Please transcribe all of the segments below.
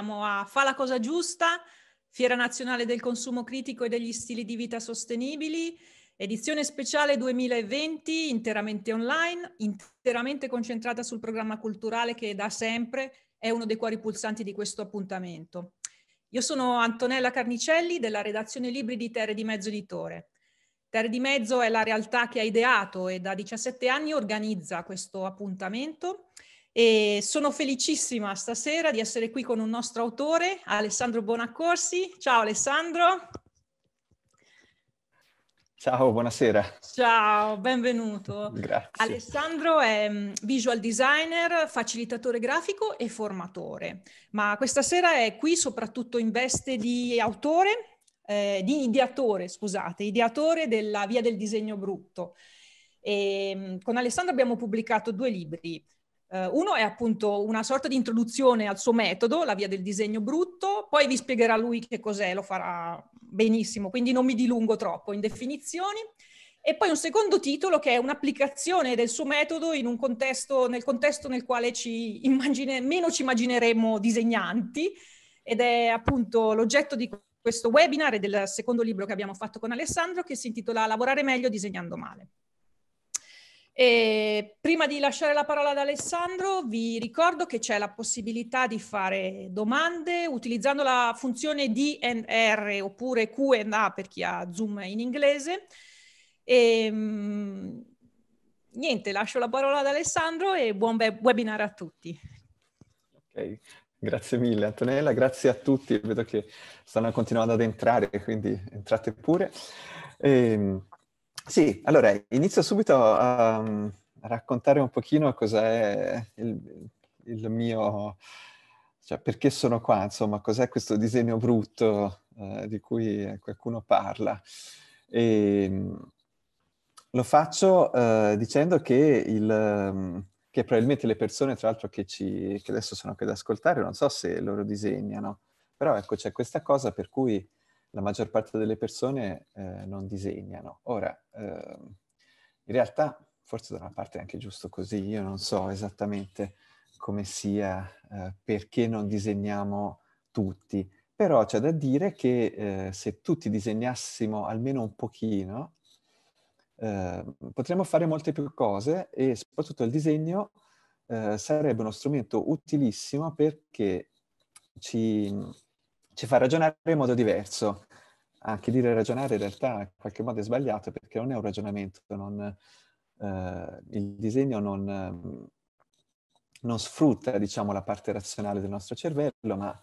siamo a Fa la cosa giusta, Fiera Nazionale del Consumo Critico e degli Stili di Vita Sostenibili, edizione speciale 2020 interamente online, interamente concentrata sul programma culturale che da sempre è uno dei cuori pulsanti di questo appuntamento. Io sono Antonella Carnicelli della redazione Libri di Terre di Mezzo Editore. Terre di Mezzo è la realtà che ha ideato e da 17 anni organizza questo appuntamento e sono felicissima stasera di essere qui con un nostro autore, Alessandro Bonaccorsi. Ciao Alessandro. Ciao, buonasera. Ciao, benvenuto. Grazie. Alessandro è mm, visual designer, facilitatore grafico e formatore, ma questa sera è qui soprattutto in veste di autore, eh, di ideatore, scusate, ideatore della Via del Disegno Brutto. E, mm, con Alessandro abbiamo pubblicato due libri, Uh, uno è appunto una sorta di introduzione al suo metodo, la via del disegno brutto, poi vi spiegherà lui che cos'è, lo farà benissimo, quindi non mi dilungo troppo in definizioni. E poi un secondo titolo che è un'applicazione del suo metodo contesto, nel contesto nel quale ci immagine, meno ci immagineremo disegnanti ed è appunto l'oggetto di questo webinar e del secondo libro che abbiamo fatto con Alessandro che si intitola Lavorare meglio disegnando male. E prima di lasciare la parola ad Alessandro, vi ricordo che c'è la possibilità di fare domande utilizzando la funzione DNR oppure QA per chi ha Zoom in inglese. E, ehm, niente, lascio la parola ad Alessandro e buon webinar a tutti. Okay. Grazie mille Antonella, grazie a tutti, vedo che stanno continuando ad entrare, quindi entrate pure. E, ehm, sì, allora inizio subito a, um, a raccontare un pochino cos'è il, il mio, cioè perché sono qua, insomma, cos'è questo disegno brutto eh, di cui qualcuno parla. E, ehm, lo faccio eh, dicendo che, il, um, che, probabilmente le persone, tra l'altro, che, ci, che adesso sono qui ad ascoltare, non so se loro disegnano, però ecco c'è questa cosa per cui la maggior parte delle persone eh, non disegnano. Ora, eh, in realtà forse da una parte è anche giusto così, io non so esattamente come sia, eh, perché non disegniamo tutti, però c'è da dire che eh, se tutti disegnassimo almeno un pochino, ehm, potremmo fare molte più cose e soprattutto il disegno eh, sarebbe uno strumento utilissimo perché ci ci fa ragionare in modo diverso. Anche dire ragionare in realtà in qualche modo è sbagliato perché non è un ragionamento, non, eh, il disegno non, ehm, non sfrutta diciamo, la parte razionale del nostro cervello, ma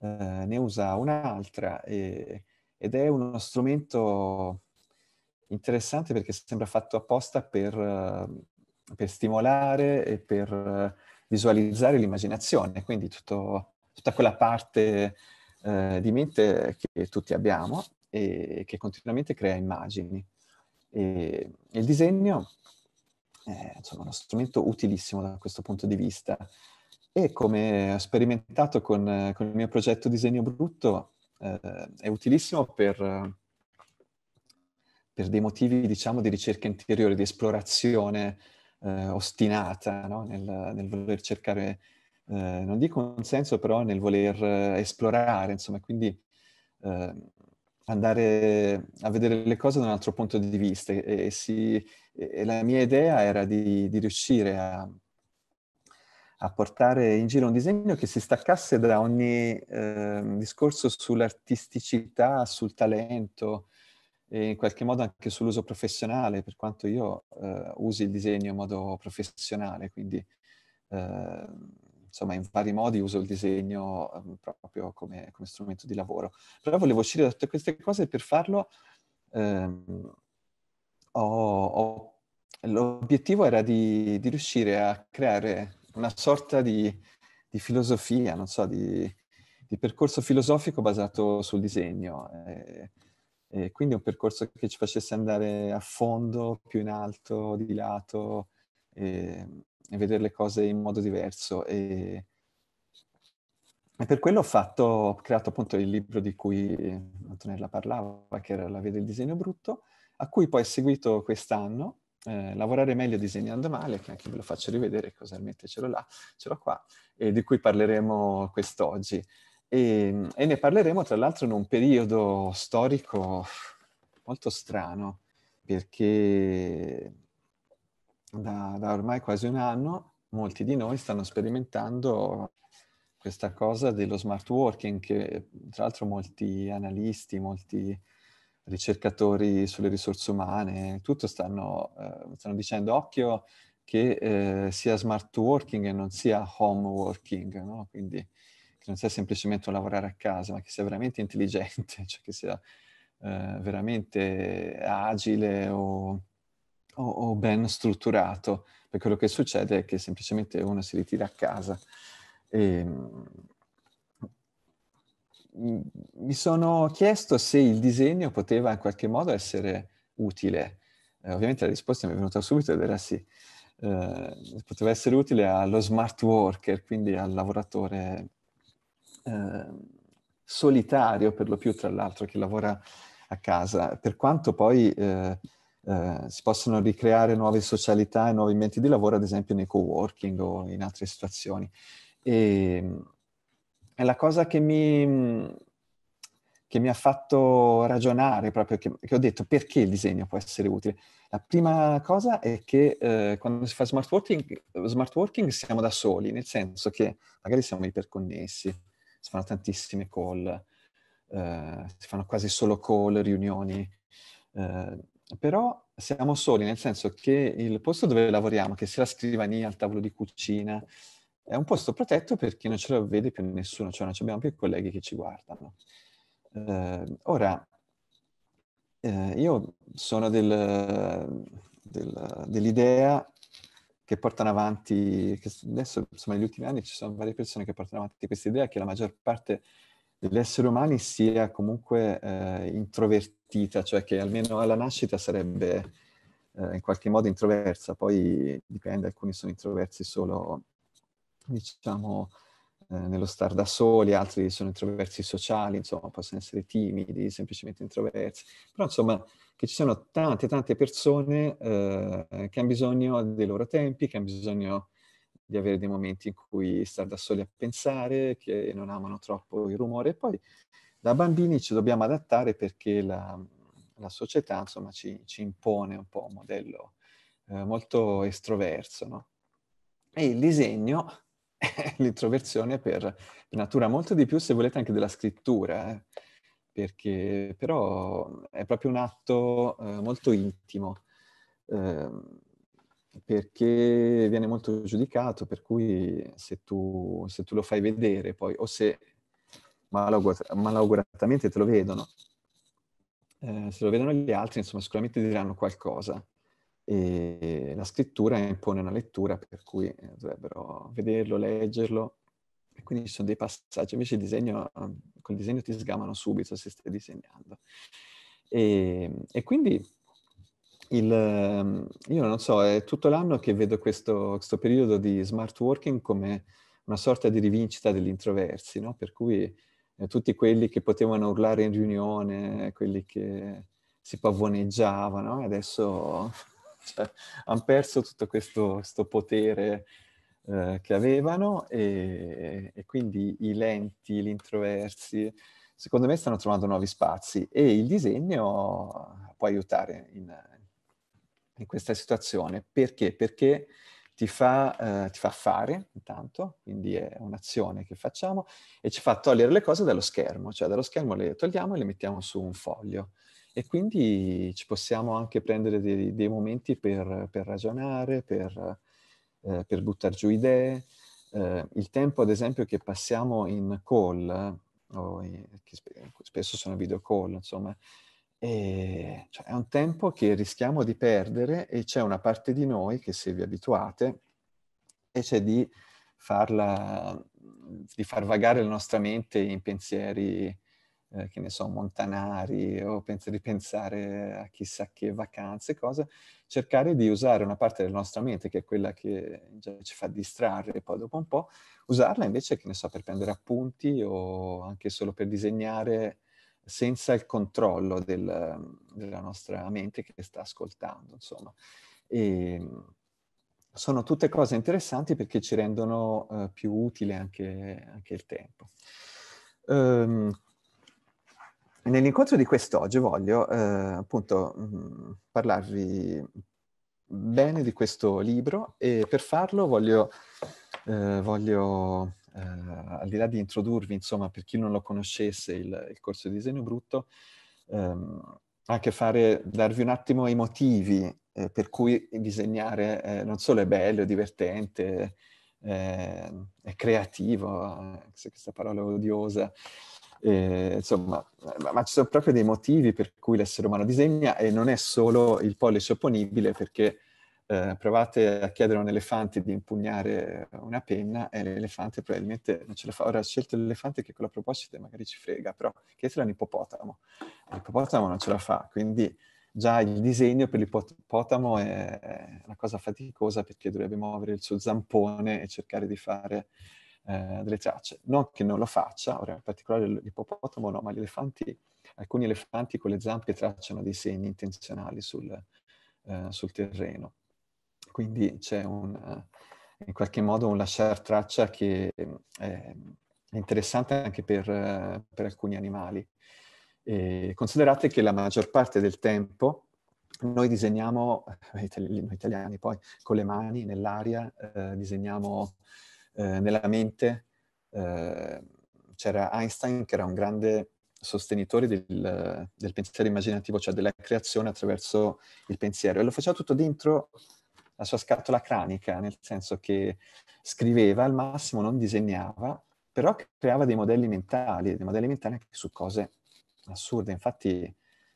eh, ne usa un'altra e, ed è uno strumento interessante perché sembra fatto apposta per, eh, per stimolare e per eh, visualizzare l'immaginazione, quindi tutto, tutta quella parte eh, di mente che tutti abbiamo e che continuamente crea immagini. E il disegno eh, è insomma, uno strumento utilissimo da questo punto di vista e come ho sperimentato con, con il mio progetto Disegno Brutto eh, è utilissimo per, per, dei motivi diciamo di ricerca interiore, di esplorazione eh, ostinata no? nel, nel, voler cercare eh, non dico un senso, però nel voler eh, esplorare, insomma, quindi eh, andare a vedere le cose da un altro punto di vista. E, e, si, e la mia idea era di, di riuscire a, a, portare in giro un disegno che si staccasse da ogni eh, discorso sull'artisticità, sul talento e in qualche modo anche sull'uso professionale, per quanto io eh, usi il disegno in modo professionale, quindi eh, insomma in vari modi uso il disegno um, proprio come, come, strumento di lavoro. Però volevo uscire da tutte queste cose e per farlo ehm, ho, ho, l'obiettivo era di, di, riuscire a creare una sorta di, di filosofia, non so, di, di, percorso filosofico basato sul disegno. Eh, eh, quindi un percorso che ci facesse andare a fondo, più in alto, di lato. Eh, e vedere le cose in modo diverso. E, e per quello ho, fatto, ho creato appunto il libro di cui Antonella parlava, che era La via del disegno brutto, a cui poi è seguito quest'anno eh, Lavorare meglio disegnando male, che anche ve lo faccio rivedere, casualmente ce l'ho là, ce l'ho qua, e di cui parleremo quest'oggi. E, e, ne parleremo tra l'altro in un periodo storico molto strano, perché da, da ormai quasi un anno molti di noi stanno sperimentando questa cosa dello smart working che tra l'altro molti analisti, molti ricercatori sulle risorse umane, tutto stanno, eh, stanno dicendo occhio che eh, sia smart working e non sia home working, no? quindi che non sia semplicemente un lavorare a casa, ma che sia veramente intelligente, cioè che sia eh, veramente agile o o, o ben strutturato, perché quello che succede è che semplicemente uno si ritira a casa. E, ehm, mi sono chiesto se il disegno poteva in qualche modo essere utile. Eh, ovviamente la risposta mi è venuta subito ed era sì. Eh, poteva essere utile allo smart worker, quindi al lavoratore eh, solitario per lo più, tra l'altro, che lavora a casa, per quanto poi eh, eh, si possono ricreare nuove socialità e nuovi ambienti di lavoro, ad esempio nei co-working o in altre situazioni. Ehm, e, è la cosa che mi, che mi ha fatto ragionare proprio, che, che, ho detto perché il disegno può essere utile. La prima cosa è che eh, quando si fa smart working, smart working, siamo da soli, nel senso che magari siamo iperconnessi, si fanno tantissime call, eh, si fanno quasi solo call, riunioni, eh, però siamo soli, nel senso che il posto dove lavoriamo, che sia la scrivania, il tavolo di cucina, è un posto protetto perché non ce lo vede più nessuno, cioè non abbiamo più colleghi che ci guardano. Eh, ora, eh, io sono del, del, dell'idea che portano avanti, che adesso insomma negli ultimi anni ci sono varie persone che portano avanti questa idea che la maggior parte degli esseri umani sia comunque eh, introvertita, cioè che almeno alla nascita sarebbe eh, in qualche modo introversa, poi dipende, alcuni sono introversi solo, diciamo, eh, nello star da soli, altri sono introversi sociali, insomma, possono essere timidi, semplicemente introversi, però insomma che ci sono tante tante persone eh, che hanno bisogno dei loro tempi, che hanno bisogno di avere dei momenti in cui stare da soli a pensare, che non amano troppo il rumore. E poi da bambini ci dobbiamo adattare perché la, la società insomma, ci, ci, impone un po' un modello eh, molto estroverso. No? E il disegno l'introversione per natura, molto di più se volete anche della scrittura, eh? perché però è proprio un atto eh, molto intimo. Eh, perché viene molto giudicato, per cui se tu, se tu lo fai vedere poi, o se malauguratamente te lo vedono, eh, se lo vedono gli altri, insomma, sicuramente diranno qualcosa. E la scrittura impone una lettura, per cui eh, dovrebbero vederlo, leggerlo, e quindi ci sono dei passaggi. Invece il disegno, col disegno ti sgamano subito se stai disegnando. E, e quindi il, ehm, io non so, è tutto l'anno che vedo questo, questo, periodo di smart working come una sorta di rivincita degli introversi, no? per cui eh, tutti quelli che potevano urlare in riunione, quelli che si pavoneggiavano, adesso cioè, hanno perso tutto questo, questo potere eh, che avevano e, e quindi i lenti, gli introversi, secondo me stanno trovando nuovi spazi e il disegno può aiutare in, in questa situazione. Perché? Perché ti fa, eh, ti fa fare intanto, quindi è un'azione che facciamo, e ci fa togliere le cose dallo schermo, cioè dallo schermo le togliamo e le mettiamo su un foglio. E quindi ci possiamo anche prendere dei, dei momenti per, per, ragionare, per, eh, per buttare giù idee. Eh, il tempo, ad esempio, che passiamo in call, eh, in, che spesso sono video call, insomma, e, cioè, è un tempo che rischiamo di perdere e c'è una parte di noi che se vi abituate e c'è di farla, di far vagare la nostra mente in pensieri, eh, che ne so, montanari o pens- ripensare a chissà che vacanze, cose, cercare di usare una parte della nostra mente che è quella che già ci fa distrarre poi dopo un po', usarla invece, che ne so, per prendere appunti o anche solo per disegnare senza il controllo del, della nostra mente che sta ascoltando, insomma. E ehm, sono tutte cose interessanti perché ci rendono uh, più utile anche, anche il tempo. Um, nell'incontro di quest'oggi voglio uh, appunto mh, mm, parlarvi bene di questo libro e per farlo voglio, uh, voglio eh, al di là di introdurvi, insomma, per chi non lo conoscesse, il, il corso di disegno brutto, ehm, anche fare, darvi un attimo i motivi eh, per cui disegnare eh, non solo è bello, è divertente, è, ehm, è creativo, eh, questa parola è odiosa, e, insomma, ma, ma, ci sono proprio dei motivi per cui l'essere umano disegna e non è solo il pollice opponibile perché eh, provate a chiedere a un elefante di impugnare una penna e l'elefante probabilmente non ce la fa. Ora ha scelto l'elefante che con la proposito magari ci frega, però chiedetelo all'ippopotamo. L'ippopotamo non ce la fa, quindi già il disegno per l'ippopotamo è una cosa faticosa perché dovrebbe muovere il suo zampone e cercare di fare eh, delle tracce. Non che non lo faccia, ora in particolare l'ippopotamo no, ma gli elefanti, alcuni elefanti con le zampe tracciano dei segni intenzionali sul, eh, sul terreno. Quindi c'è un, eh, in qualche modo un lasciar traccia che eh, è interessante anche per, eh, per alcuni animali. E considerate che la maggior parte del tempo noi disegniamo, noi italiani poi, con le mani nell'aria, eh, disegniamo eh, nella mente. Eh, c'era Einstein che era un grande sostenitore del, del, pensiero immaginativo, cioè della creazione attraverso il pensiero, e lo faceva tutto dentro la sua scatola cranica, nel senso che scriveva al massimo, non disegnava, però creava dei modelli mentali, dei modelli mentali anche su cose assurde. Infatti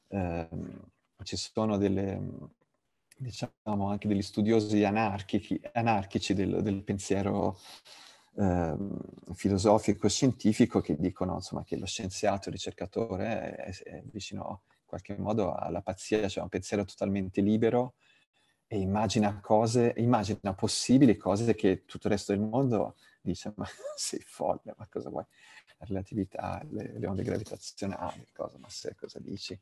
ehm, ci sono delle, diciamo, anche degli studiosi anarchici, anarchici del, del, pensiero eh, filosofico e scientifico che dicono insomma, che lo scienziato, il ricercatore è, è vicino in qualche modo alla pazzia, cioè un pensiero totalmente libero, e immagina cose, immagina possibili cose che tutto il resto del mondo dice ma sei folle, ma cosa vuoi? La relatività, le, le onde gravitazionali, cosa, ma se, cosa dici?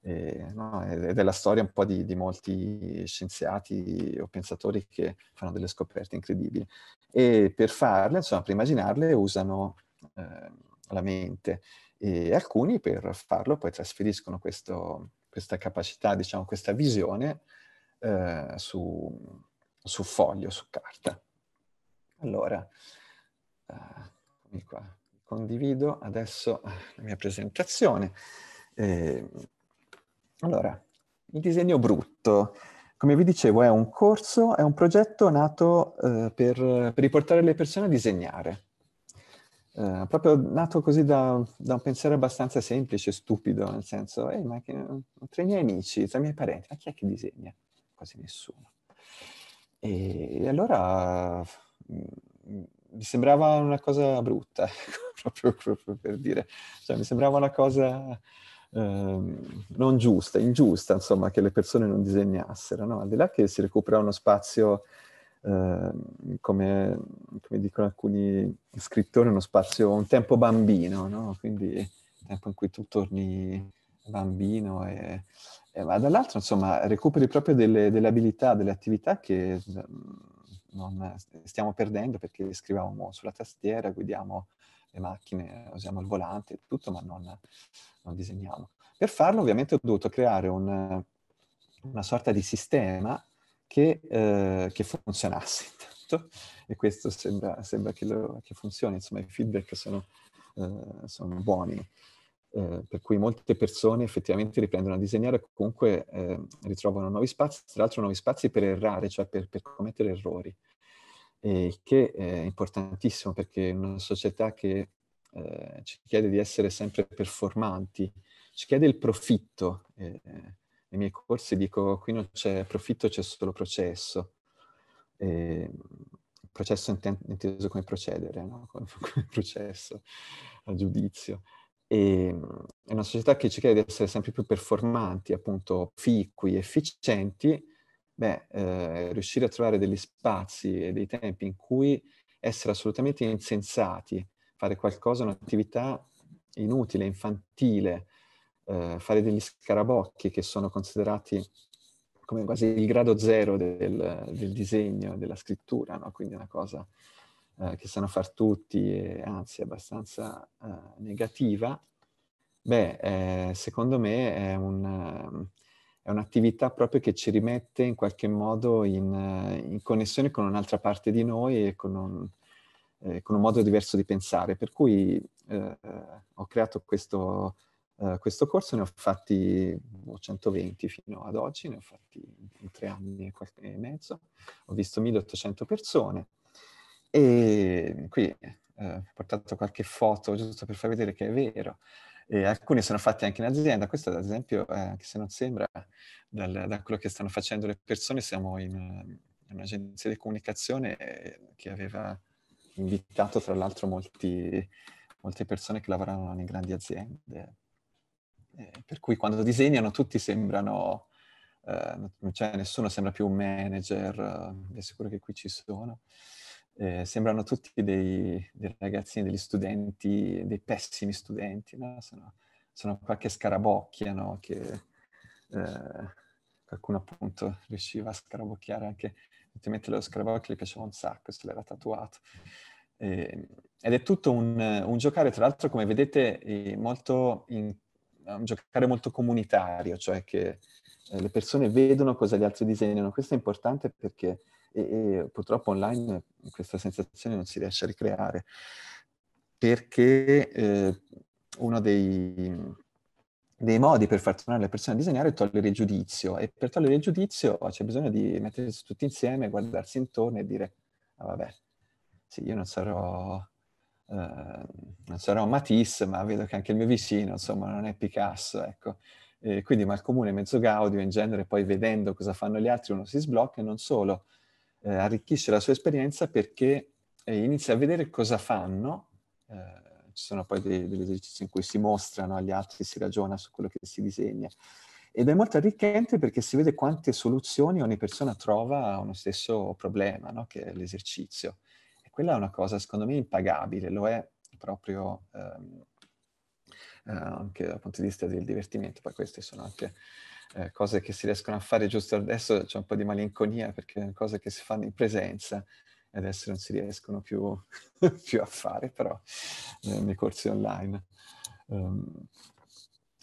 E, no, è della storia un po' di, di, molti scienziati o pensatori che fanno delle scoperte incredibili. E per farle, insomma, per immaginarle usano eh, la mente e alcuni per farlo poi trasferiscono questo, questa capacità, diciamo, questa visione eh, su, su, foglio, su carta. Allora, eh, qua, condivido adesso la mia presentazione. Eh, allora, il disegno brutto, come vi dicevo, è un corso, è un progetto nato eh, per, per, riportare le persone a disegnare. Eh, proprio nato così da, da, un pensiero abbastanza semplice, stupido, nel senso, eh, ma che, tra i miei amici, tra i miei parenti, ma chi è che disegna? quasi nessuno. E allora mm, mm, mi sembrava una cosa brutta, ecco, proprio, proprio, per dire, cioè, mi sembrava una cosa ehm, non giusta, ingiusta, insomma, che le persone non disegnassero, no? al di là che si recupera uno spazio, ehm, come, come, dicono alcuni scrittori, uno spazio, un tempo bambino, no? quindi il tempo in cui tu torni bambino e, eh, ma dall'altro, insomma, recuperi proprio delle, delle abilità, delle attività che mm, non stiamo perdendo perché scriviamo sulla tastiera, guidiamo le macchine, usiamo il volante, tutto, ma non, non disegniamo. Per farlo ovviamente ho dovuto creare un, una sorta di sistema che, eh, che funzionasse intanto e questo sembra, sembra che, lo, che, funzioni, insomma i feedback sono, eh, sono buoni. Eh, per cui molte persone effettivamente riprendono a disegnare e comunque eh, ritrovano nuovi spazi, tra l'altro nuovi spazi per errare, cioè per, per commettere errori, e che eh, è importantissimo perché in una società che eh, ci chiede di essere sempre performanti, ci chiede il profitto. Eh, nei miei corsi dico qui non c'è profitto, c'è solo processo. Eh, processo inteso come procedere, no? come processo a giudizio e ehm, è una società che ci chiede di essere sempre più performanti, appunto ficui, efficienti, beh, eh, riuscire a trovare degli spazi e dei tempi in cui essere assolutamente insensati, fare qualcosa, un'attività inutile, infantile, eh, fare degli scarabocchi che sono considerati come quasi il grado zero del, del disegno, della scrittura, no? quindi una cosa eh, che sanno far tutti, e eh, anzi abbastanza eh, negativa, beh, eh, secondo me è, un, è, un'attività proprio che ci rimette in qualche modo in, in connessione con un'altra parte di noi e con un, con un modo diverso di pensare. Per cui eh, ho creato questo, eh, questo, corso, ne ho fatti 120 boh, fino ad oggi, ne ho fatti in tre anni e, qualche, e mezzo, ho visto 1800 persone. E qui eh, ho portato qualche foto giusto per far vedere che è vero. E alcuni sono fatti anche in azienda. Questo, ad esempio, eh, anche se non sembra, dal, da quello che stanno facendo le persone, siamo in, in un'agenzia di comunicazione eh, che aveva invitato, tra l'altro, molti, molte persone che lavoravano in grandi aziende. Eh, per cui quando disegnano tutti sembrano, eh, non c'è nessuno sembra più un manager, eh, vi assicuro che qui ci sono eh, sembrano tutti dei, dei, ragazzini, degli studenti, dei pessimi studenti, no? sono, sono qua che scarabocchiano, che eh, qualcuno appunto riusciva a scarabocchiare anche, ultimamente lo scarabocchio gli piaceva un sacco, se l'era tatuato. Eh, ed è tutto un, un, giocare, tra l'altro come vedete, molto in, un giocare molto comunitario, cioè che eh, le persone vedono cosa gli altri disegnano. Questo è importante perché e, e purtroppo online questa sensazione non si riesce a ricreare perché eh, uno dei, dei, modi per far tornare le persone a disegnare è togliere il giudizio e per togliere il giudizio c'è bisogno di mettersi tutti insieme, guardarsi intorno e dire ah, vabbè, sì, io non sarò, eh, non sarò Matisse, ma vedo che anche il mio vicino, insomma, non è Picasso, ecco. E quindi Malcomune, Mezzo Gaudio in genere, poi vedendo cosa fanno gli altri uno si sblocca e non solo, eh, arricchisce la sua esperienza perché eh, inizia a vedere cosa fanno. Eh, ci sono poi dei, degli esercizi in cui si mostrano agli altri, si ragiona su quello che si disegna. Ed è molto arricchente perché si vede quante soluzioni ogni persona trova a uno stesso problema, no? che è l'esercizio. E quella è una cosa, secondo me, impagabile, lo è proprio ehm, eh, anche dal punto di vista del divertimento, poi queste sono anche eh, cose che si riescono a fare giusto adesso, c'è un po' di malinconia perché sono cose che si fanno in presenza e adesso non si riescono più, più a fare, però eh, nei corsi online. Um,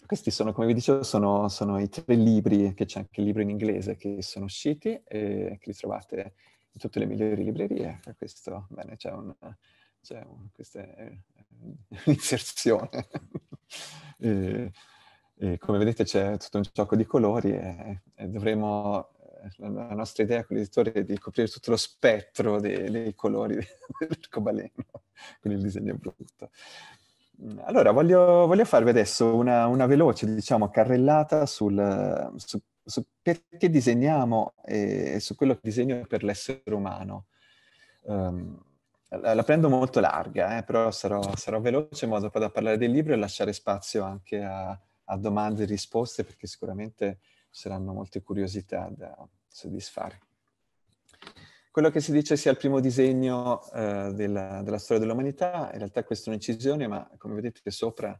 questi sono, come vi dicevo, sono, sono i tre libri, che c'è anche il libro in inglese, che sono usciti e che li trovate in tutte le migliori librerie. questo, bene, c'è un, c'è un, questa è eh, un'inserzione. e, eh, e come vedete c'è tutto un gioco di colori e, e dovremo, eh, la nostra idea con l'editore è di coprire tutto lo spettro dei, dei colori dell'arcobaleno con il disegno brutto. Mm, allora, voglio, voglio farvi adesso una, una veloce, diciamo, carrellata sul, su, su, perché disegniamo e, su quello che disegno per l'essere umano. Um, la prendo molto larga, eh, però sarò, sarò, veloce in modo da parlare del libro e lasciare spazio anche a, a domande e risposte perché sicuramente ci saranno molte curiosità da soddisfare. Quello che si dice sia il primo disegno eh, della, della, storia dell'umanità, in realtà questa è un'incisione, ma come vedete sopra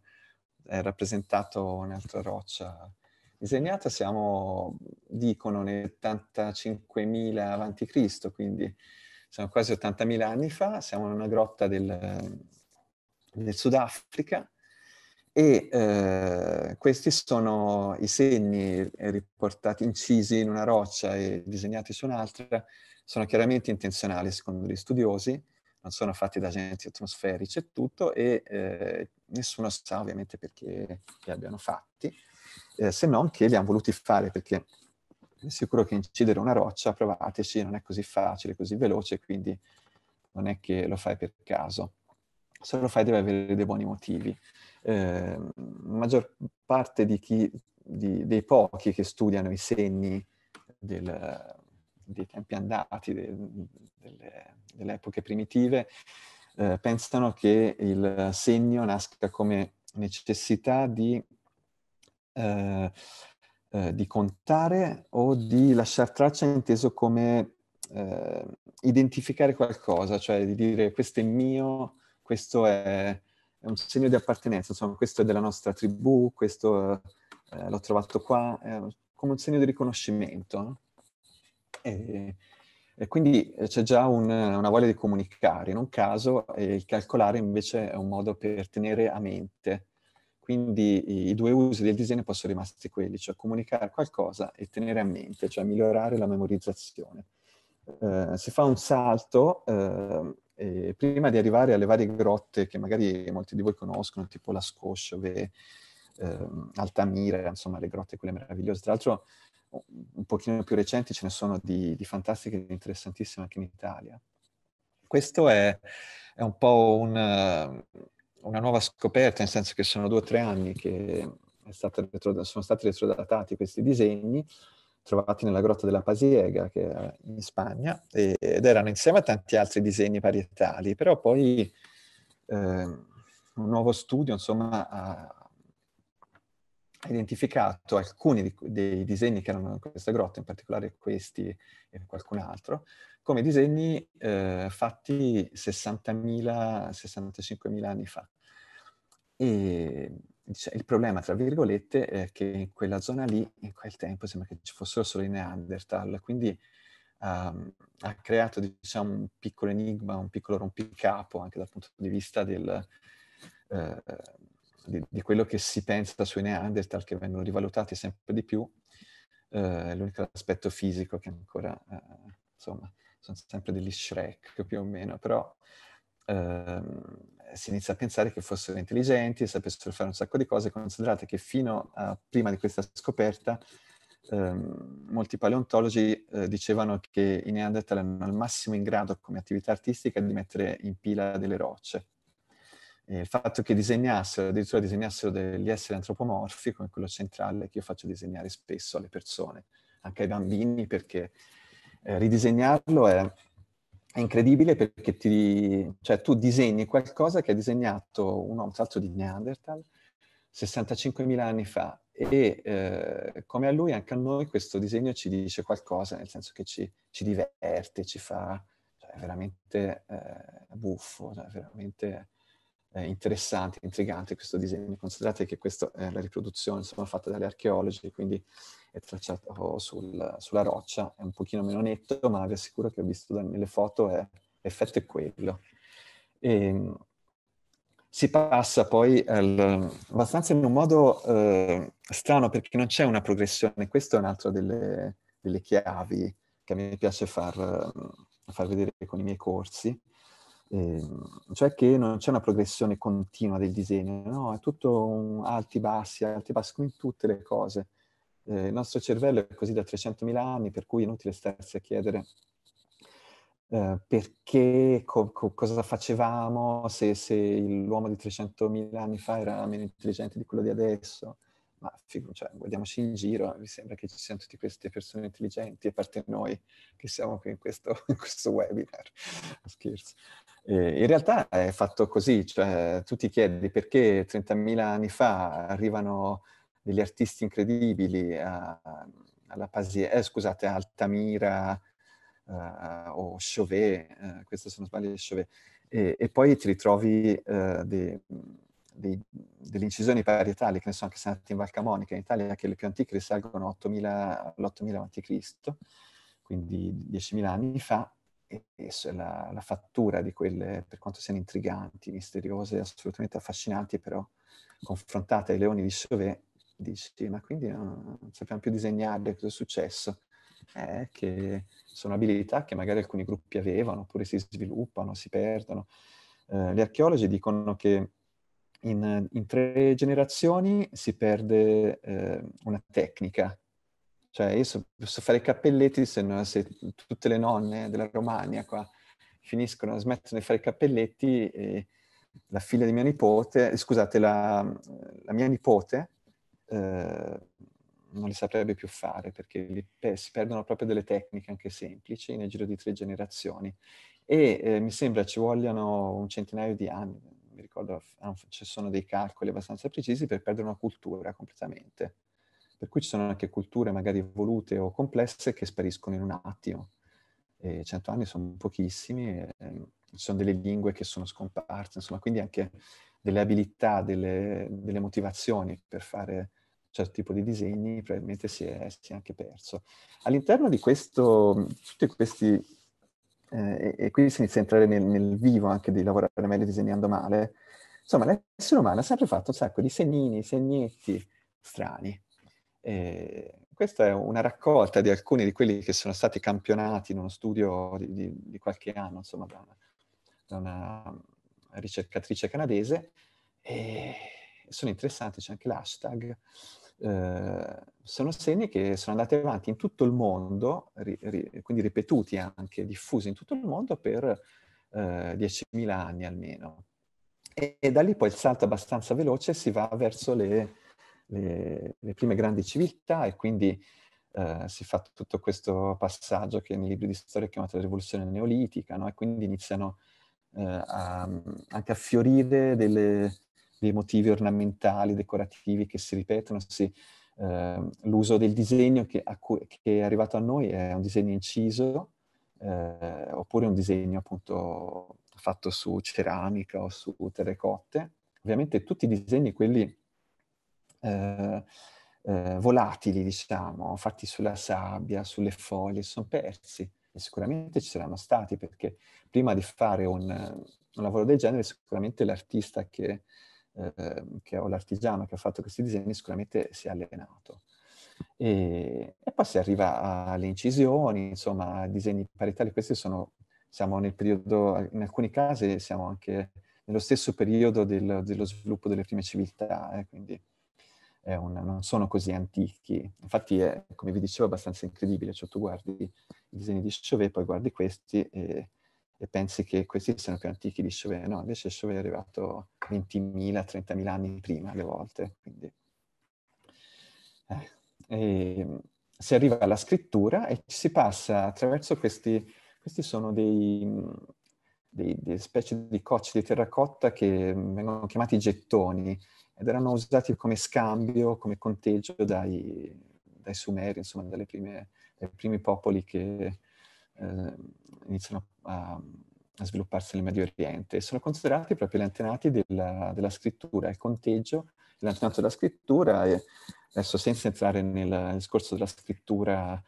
è rappresentato un'altra roccia disegnata. Siamo, dicono, nel 85.000 a.C., quindi siamo quasi 80.000 anni fa, siamo in una grotta del, del Sudafrica, e eh, questi sono i segni eh, riportati, incisi in una roccia e disegnati su un'altra, sono chiaramente intenzionali secondo gli studiosi, non sono fatti da agenti atmosferici e tutto, e eh, nessuno sa ovviamente perché li abbiano fatti, eh, se non che li hanno voluti fare, perché è sicuro che incidere una roccia, provateci, non è così facile, così veloce, quindi non è che lo fai per caso. Se lo fai deve avere dei buoni motivi eh, maggior parte di chi, di, dei pochi che studiano i segni del, dei tempi andati, de, delle, delle, epoche primitive, eh, pensano che il segno nasca come necessità di, eh, eh, di contare o di lasciare traccia inteso come eh, identificare qualcosa, cioè di dire questo è mio, questo è è un segno di appartenenza, insomma questo è della nostra tribù, questo eh, eh l'ho trovato qua, eh, come un segno di riconoscimento. No? E, e, quindi eh, c'è già un, una voglia di comunicare, in un caso il calcolare invece è un modo per tenere a mente. Quindi i, i due usi del disegno possono rimanere quelli, cioè comunicare qualcosa e tenere a mente, cioè migliorare la memorizzazione. Eh, si fa un salto, eh, eh, prima di arrivare alle varie grotte che magari molti di voi conoscono, tipo la Scosciove, eh, Altamira, insomma le grotte quelle meravigliose. Tra l'altro un pochino più recenti ce ne sono di, di fantastiche e interessantissime anche in Italia. Questo è, è un po' un, una nuova scoperta, nel senso che sono due o tre anni che sono stati retrodatati questi disegni, trovati nella grotta della Pasiega, che è in Spagna, e, ed erano insieme a tanti altri disegni parietali, però poi eh, un nuovo studio, insomma, ha identificato alcuni di, dei disegni che erano in questa grotta, in particolare questi e qualcun altro, come disegni eh, fatti 60.000-65.000 anni fa. E il problema, tra virgolette, è che in quella zona lì, in quel tempo, sembra che ci fossero solo i Neanderthal, quindi um, ha creato, diciamo, un piccolo enigma, un piccolo rompicapo anche dal punto di vista del, eh, di, di, quello che si pensa sui Neanderthal, che vengono rivalutati sempre di più, eh, l'unico aspetto fisico che ancora, eh, insomma, sono sempre degli Shrek più o meno, però ehm, si inizia a pensare che fossero intelligenti e sapessero fare un sacco di cose, considerate che fino a prima di questa scoperta ehm, molti paleontologi eh, dicevano che i Neanderthal erano al massimo in grado come attività artistica di mettere in pila delle rocce. E il fatto che disegnassero, addirittura disegnassero degli esseri antropomorfi, come quello centrale che io faccio disegnare spesso alle persone, anche ai bambini, perché eh, ridisegnarlo è è incredibile perché ti, cioè, tu disegni qualcosa che ha disegnato un uomo, salto di Neanderthal, 65.000 anni fa. E eh, come a lui, anche a noi questo disegno ci dice qualcosa, nel senso che ci, ci diverte, ci fa... Cioè, veramente eh, buffo, cioè, veramente eh, interessante, intrigante questo disegno. Considerate che questa è la riproduzione insomma, fatta dagli archeologi, quindi è tracciato sul, sulla roccia, è un pochino meno netto, ma vi assicuro che ho visto da, nelle foto, è, l'effetto è quello. E, ehm, si passa poi al, abbastanza in un modo eh, strano perché non c'è una progressione, questa è un'altra delle, delle chiavi che a me piace far, far vedere con i miei corsi, Ehm, cioè che non c'è una progressione continua del disegno, no? è tutto alti bassi, alti bassi come in tutte le cose. Eh, il nostro cervello è così da 300.000 anni, per cui è inutile starsi a chiedere eh, perché, co- co- cosa facevamo, se, se, l'uomo di 300.000 anni fa era meno intelligente di quello di adesso. Ma figo, cioè, guardiamoci in giro, mi sembra che ci siano tutte queste persone intelligenti, a parte noi che siamo qui in questo, in questo webinar. Scherzo. Eh, in realtà è fatto così, cioè tu ti chiedi perché 30.000 anni fa arrivano degli artisti incredibili a, alla Pasie, eh, scusate, Altamira uh, o Chauvet, uh, questo se non sbaglio è Chauvet, e, e poi ti ritrovi uh, eh, dei, dei, delle incisioni parietali, che ne so, anche se andate in Valcamonica, in Italia, che le più antiche risalgono all'8.000 a.C., quindi 10.000 anni fa, la, la, fattura di quelle, per quanto siano intriganti, misteriose, assolutamente affascinanti, però confrontate ai leoni di Chauvet, dici, ma quindi non, non sappiamo più disegnare cosa è successo. Eh, che sono abilità che magari alcuni gruppi avevano, oppure si sviluppano, si perdono. Eh, gli archeologi dicono che in, in tre generazioni si perde eh, una tecnica, cioè io so, posso fare i cappelletti se, non, se tutte le nonne della Romagna qua finiscono, smettono di fare i cappelletti e la figlia di mia nipote, scusate, la, la mia nipote eh, non li saprebbe più fare perché pe- si perdono proprio delle tecniche anche semplici nel giro di tre generazioni e eh, mi sembra ci vogliano un centinaio di anni, mi ricordo, ci sono dei calcoli abbastanza precisi per perdere una cultura completamente. Per cui ci sono anche culture magari evolute o complesse che spariscono in un attimo. E cento anni sono pochissimi, e, eh, ci sono delle lingue che sono scomparse, insomma, quindi anche delle abilità, delle, delle motivazioni per fare certo tipo di disegni probabilmente si è, si è anche perso. All'interno di questo, tutti questi eh, e qui si inizia a entrare nel, nel, vivo anche di lavorare meglio disegnando male. Insomma, l'essere umano ha sempre fatto un sacco di segnini, segnetti strani. E ehm, questa è una raccolta di alcuni di quelli che sono stati campionati in uno studio di, di, di qualche anno, insomma, da una, da una ricercatrice canadese. E sono interessanti, c'è anche l'hashtag. Eh, sono segni che sono andati avanti in tutto il mondo, ri, ri, quindi ripetuti anche, diffusi in tutto il mondo per eh, 10.000 anni almeno. E, e, da lì poi il salto abbastanza veloce si va verso le le, le prime grandi civiltà e quindi eh, si fa tutto questo passaggio che nei libri di storia è chiamato la rivoluzione neolitica, no? e quindi iniziano eh, a, anche a fiorire delle, dei motivi ornamentali, decorativi che si ripetono. Si, eh, l'uso del disegno che, cui, che, è arrivato a noi è un disegno inciso, eh, oppure un disegno appunto fatto su ceramica o su terrecotte. Ovviamente tutti i disegni, quelli eh, eh, volatili, diciamo, fatti sulla sabbia, sulle foglie, sono persi. E sicuramente ci saranno stati perché prima di fare un, un lavoro del genere sicuramente l'artista che, eh, che, o l'artigiano che ha fatto questi disegni sicuramente si è allenato. E, e, poi si arriva alle incisioni, insomma, a disegni paritari. Questi sono, siamo nel periodo, in alcuni casi siamo anche nello stesso periodo del, dello sviluppo delle prime civiltà, eh, quindi un, non sono così antichi. Infatti è, come vi dicevo, abbastanza incredibile, cioè tu guardi i disegni di Chauvet, poi guardi questi e, e pensi che questi siano più antichi di Chauvet, no, invece Chauvet è arrivato 20.000, 30.000 anni prima alle volte, quindi... Eh. E, ehm, si arriva alla scrittura e ci si passa attraverso questi, questi sono dei, dei, dei specie di cocci di terracotta che vengono chiamati gettoni, ed erano usati come scambio, come conteggio dai, dai sumeri, insomma, prime, dai primi popoli che eh, iniziano a, a, svilupparsi nel Medio Oriente. E sono considerati proprio gli antenati della, della scrittura, il conteggio, l'antenato della scrittura, e adesso senza entrare nel discorso della scrittura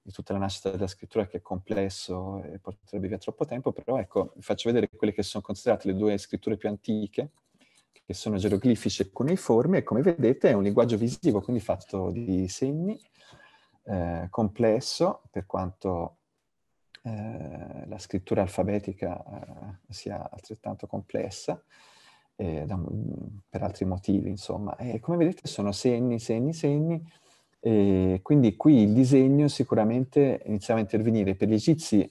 di tutta la nascita della scrittura che è complesso e porterebbe via troppo tempo, però ecco, vi faccio vedere quelle che sono considerate le due scritture più antiche, che sono geroglifici e cuneiformi e come vedete è un linguaggio visivo, quindi fatto di segni, eh, complesso per quanto eh, la scrittura alfabetica eh, sia altrettanto complessa, da, per altri motivi insomma. E come vedete sono segni, segni, segni, e quindi qui il disegno sicuramente iniziava a intervenire. Per gli egizi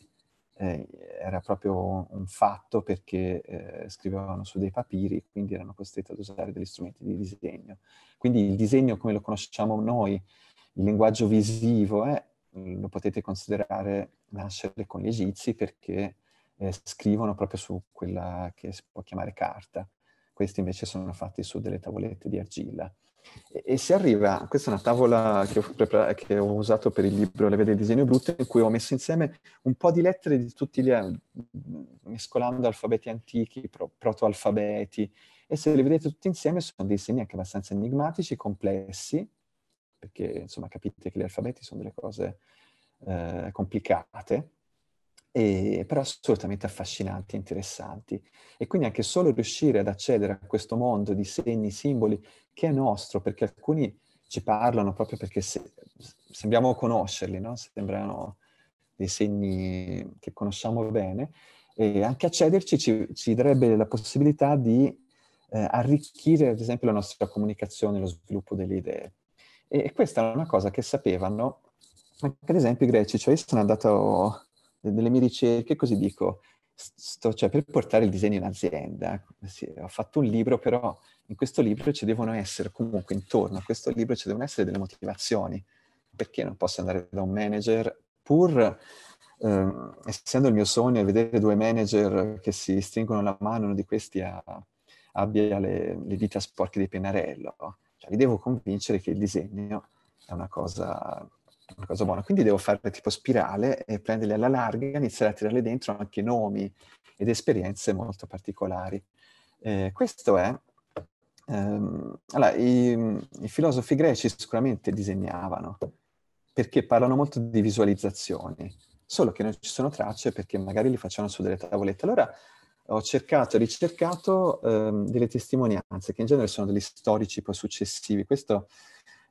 eh, era proprio un fatto perché eh, scrivevano su dei papiri, quindi erano costretti ad usare degli strumenti di disegno. Quindi il disegno come lo conosciamo noi, il linguaggio visivo, eh, lo potete considerare nascere con gli egizi perché eh, scrivono proprio su quella che si può chiamare carta. Questi invece sono fatti su delle tavolette di argilla e si arriva, questa è una tavola che ho, che ho usato per il libro Le vede del disegno brutto, in cui ho messo insieme un po' di lettere di tutti gli, eh, mescolando alfabeti antichi, pro- protoalfabeti, e se li vedete tutti insieme sono dei segni anche abbastanza enigmatici, complessi, perché insomma capite che gli alfabeti sono delle cose eh, complicate, e, però assolutamente affascinanti, interessanti. E quindi anche solo riuscire ad accedere a questo mondo di segni, simboli, che è nostro, perché alcuni ci parlano proprio perché se, sembriamo conoscerli, no? sembrano dei segni che conosciamo bene, e anche accederci ci, ci darebbe la possibilità di eh, arricchire, ad esempio, la nostra comunicazione, lo sviluppo delle idee. E, questa è una cosa che sapevano anche, ad esempio, i greci, cioè io sono andato delle mie ricerche, così dico, sto, cioè, per portare il disegno in azienda, sì, ho fatto un libro, però in questo libro ci devono essere, comunque intorno a questo libro ci devono essere delle motivazioni, perché non posso andare da un manager pur... Eh, essendo il mio sogno vedere due manager che si stringono la mano, uno di questi ha, abbia le, le, dita sporche di pennarello, cioè, li devo convincere che il disegno è una cosa una cosa buona. Quindi devo fare tipo spirale e prenderli alla larga, iniziare a tirarle dentro anche nomi ed esperienze molto particolari. Eh, questo è... Ehm, allora, i, i, filosofi greci sicuramente disegnavano, perché parlano molto di visualizzazioni, solo che non ci sono tracce perché magari li facevano su delle tavolette. Allora ho cercato e ricercato ehm, delle testimonianze, che in genere sono degli storici poi successivi. Questo...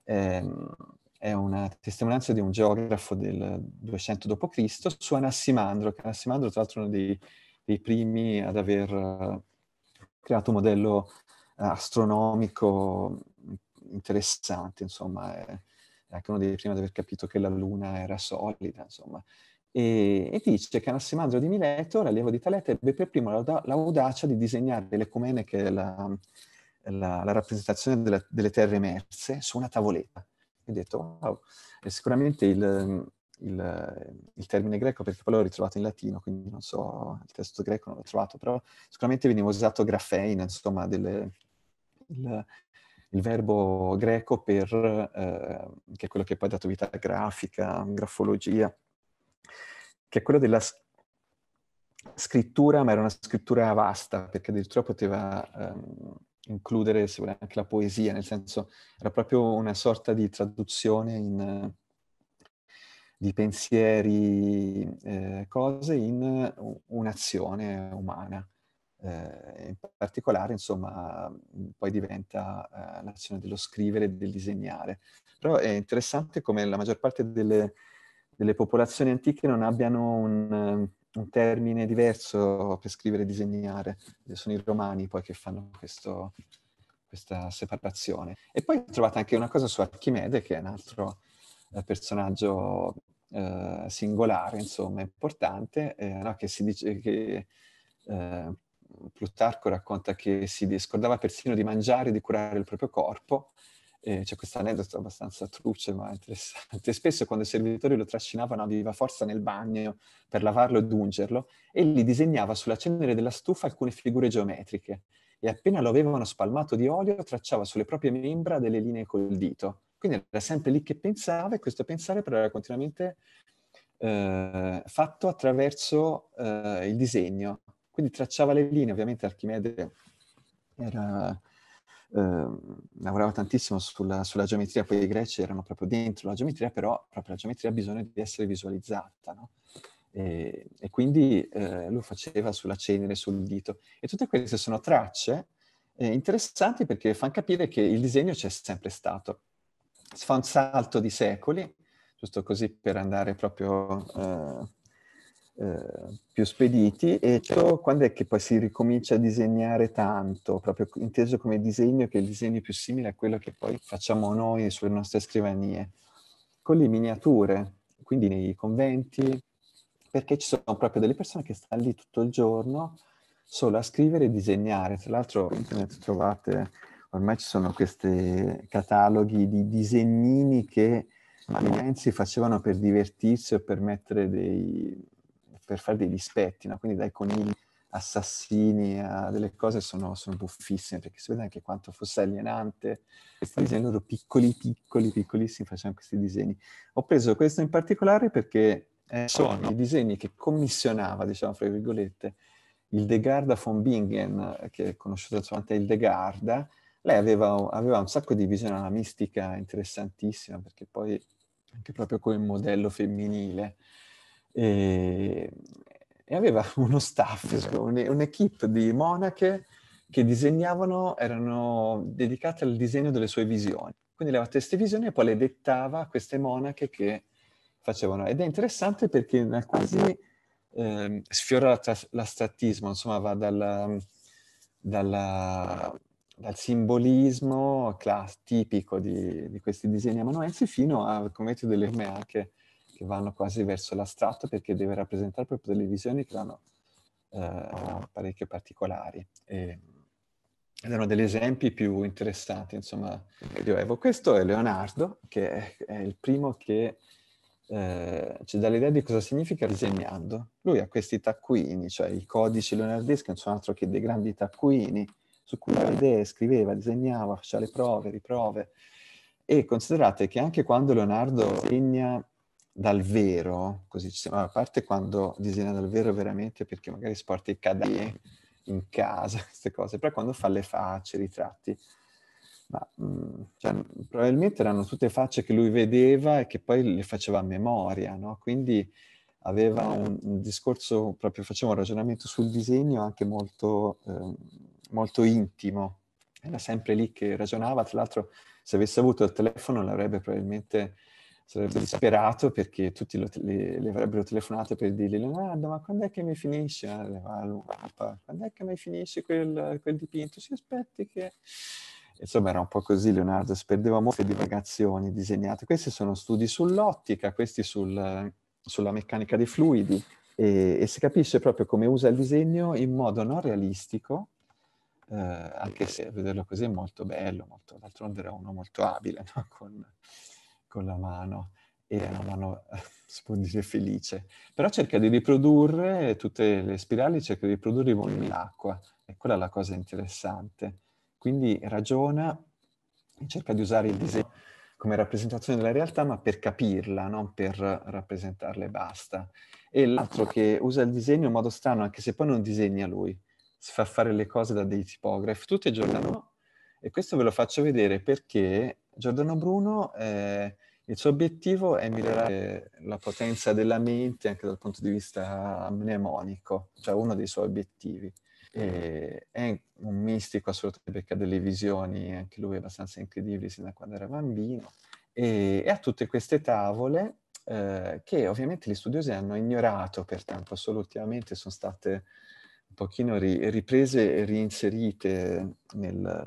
Ehm, è una testimonianza di un geografo del 200 d.C. su Anassimandro, che Anassimandro tra l'altro è uno dei, dei primi ad aver eh, creato un modello eh, astronomico interessante, insomma, è, anche uno dei primi ad aver capito che la Luna era solida, insomma. E, e dice che Anassimandro di Mileto, l'allievo di Talete, ebbe per primo l'audacia di disegnare l'ecumene, che è la, la, la rappresentazione della, delle terre emerse, su una tavoletta ho detto wow, e sicuramente il, il, il, termine greco, perché poi l'ho ritrovato in latino, quindi non so, il testo greco non l'ho trovato, però sicuramente veniva usato grafein, insomma, delle, il, il, verbo greco per, eh, che è quello che poi ha dato vita a grafica, grafologia, che è quello della scrittura, ma era una scrittura vasta, perché addirittura poteva... Ehm, includere, se vuole, anche la poesia, nel senso era proprio una sorta di traduzione in, eh, di pensieri, eh, cose in un'azione umana. Eh, in particolare, insomma, poi diventa eh, l'azione dello scrivere e del disegnare. Però è interessante come la maggior parte delle, delle popolazioni antiche non abbiano un un termine diverso per scrivere e disegnare, sono i romani poi che fanno questo, questa separazione. E poi trovate anche una cosa su Archimede, che è un altro eh, personaggio eh, singolare, insomma, importante, eh, no, che si dice che... Eh, Plutarco racconta che si scordava persino di mangiare e di curare il proprio corpo, eh, c'è questo aneddoto abbastanza truce ma interessante, spesso quando i servitori lo trascinavano a viva forza nel bagno per lavarlo e dungerlo, egli disegnava sulla cenere della stufa alcune figure geometriche e appena lo avevano spalmato di olio tracciava sulle proprie membra delle linee col dito. Quindi era sempre lì che pensava e questo pensare però era continuamente eh, fatto attraverso eh, il disegno. Quindi tracciava le linee, ovviamente Archimede era Ehm, lavorava tantissimo sulla, sulla, geometria, poi i greci erano proprio dentro la geometria, però proprio la geometria ha bisogno di essere visualizzata, no? e, e, quindi eh, lo faceva sulla cenere, sul dito. E tutte queste sono tracce eh, interessanti perché fanno capire che il disegno c'è sempre stato. Si fa un salto di secoli, giusto così per andare proprio eh, eh, più spediti e certo, quando è che poi si ricomincia a disegnare tanto, proprio inteso come disegno, che è il disegno più simile a quello che poi facciamo noi sulle nostre scrivanie, con le miniature, quindi nei conventi, perché ci sono proprio delle persone che stanno lì tutto il giorno solo a scrivere e disegnare. Tra l'altro internet trovate, ormai ci sono questi cataloghi di disegnini che ma gli Lenzi facevano per divertirsi o per mettere dei, per fare dei dispetti, no? quindi dai conigli assassini a delle cose sono, sono buffissime, perché si vede anche quanto fosse alienante questi disegni loro piccoli, piccoli, piccolissimi facevano questi disegni. Ho preso questo in particolare perché eh, sono i disegni che commissionava, diciamo, fra virgolette, il De Garda von Bingen, che è conosciuto solamente il De Garda, lei aveva, aveva, un sacco di visione alla mistica interessantissima, perché poi anche proprio come modello femminile, e, e aveva uno staff, un'equipe di monache che disegnavano, erano dedicate al disegno delle sue visioni. Quindi le aveva queste visioni e poi le dettava a queste monache che facevano. Ed è interessante perché in alcuni eh, sfiora l'astrattismo, insomma va dalla, dalla, dal simbolismo class, tipico di, di, questi disegni amanuensi fino al commetto delle ormeache che vanno quasi verso l'astratto perché deve rappresentare proprio delle visioni che erano eh, parecchio particolari. E, ed erano degli esempi più interessanti, insomma, che avevo. Questo è Leonardo, che è il primo che eh, ci dà l'idea di cosa significa disegnando. Lui ha questi taccuini, cioè i codici leonardeschi non sono altro che dei grandi taccuini su cui aveva idee, scriveva, disegnava, faceva le prove, riprove. E considerate che anche quando Leonardo disegna dal vero, così ci siamo, a parte quando disegna dal vero veramente perché magari sporta i cadaveri in casa, queste cose, però quando fa le facce, i ritratti, ma mh, mm, cioè, probabilmente erano tutte facce che lui vedeva e che poi le faceva a memoria, no? Quindi aveva un, un discorso, proprio faceva un ragionamento sul disegno anche molto, eh, molto intimo, era sempre lì che ragionava, tra l'altro se avesse avuto il telefono l'avrebbe probabilmente sarebbe disperato perché tutti lo, le, le, avrebbero telefonato per dirgli Leonardo ma quando è che mi finisce? Eh, quando è che mi finisce quel, quel dipinto? Si aspetti che... Insomma era un po' così Leonardo, si perdeva molte divagazioni disegnate. Questi sono studi sull'ottica, questi sul, sulla meccanica dei fluidi e, e, si capisce proprio come usa il disegno in modo non realistico, eh, anche se vederlo così è molto bello, molto, d'altronde era uno molto abile no? con con la mano e è una mano, eh, si può dire, felice. Però cerca di riprodurre tutte le spirali, cerca di riprodurre i volumi d'acqua. E quella è la cosa interessante. Quindi ragiona cerca di usare il disegno come rappresentazione della realtà, ma per capirla, non per rappresentarla e basta. E l'altro che usa il disegno in modo strano, anche se poi non disegna lui, si fa fare le cose da dei tipografi, tutte giornali. E questo ve lo faccio vedere perché Giordano Bruno, eh, il suo obiettivo è migliorare la potenza della mente anche dal punto di vista mnemonico, cioè uno dei suoi obiettivi. E è un mistico assolutamente perché ha delle visioni, anche lui abbastanza incredibili sin da quando era bambino, e, e ha tutte queste tavole eh, che ovviamente gli studiosi hanno ignorato per tempo solo ultimamente sono state un pochino ri- riprese e reinserite nel,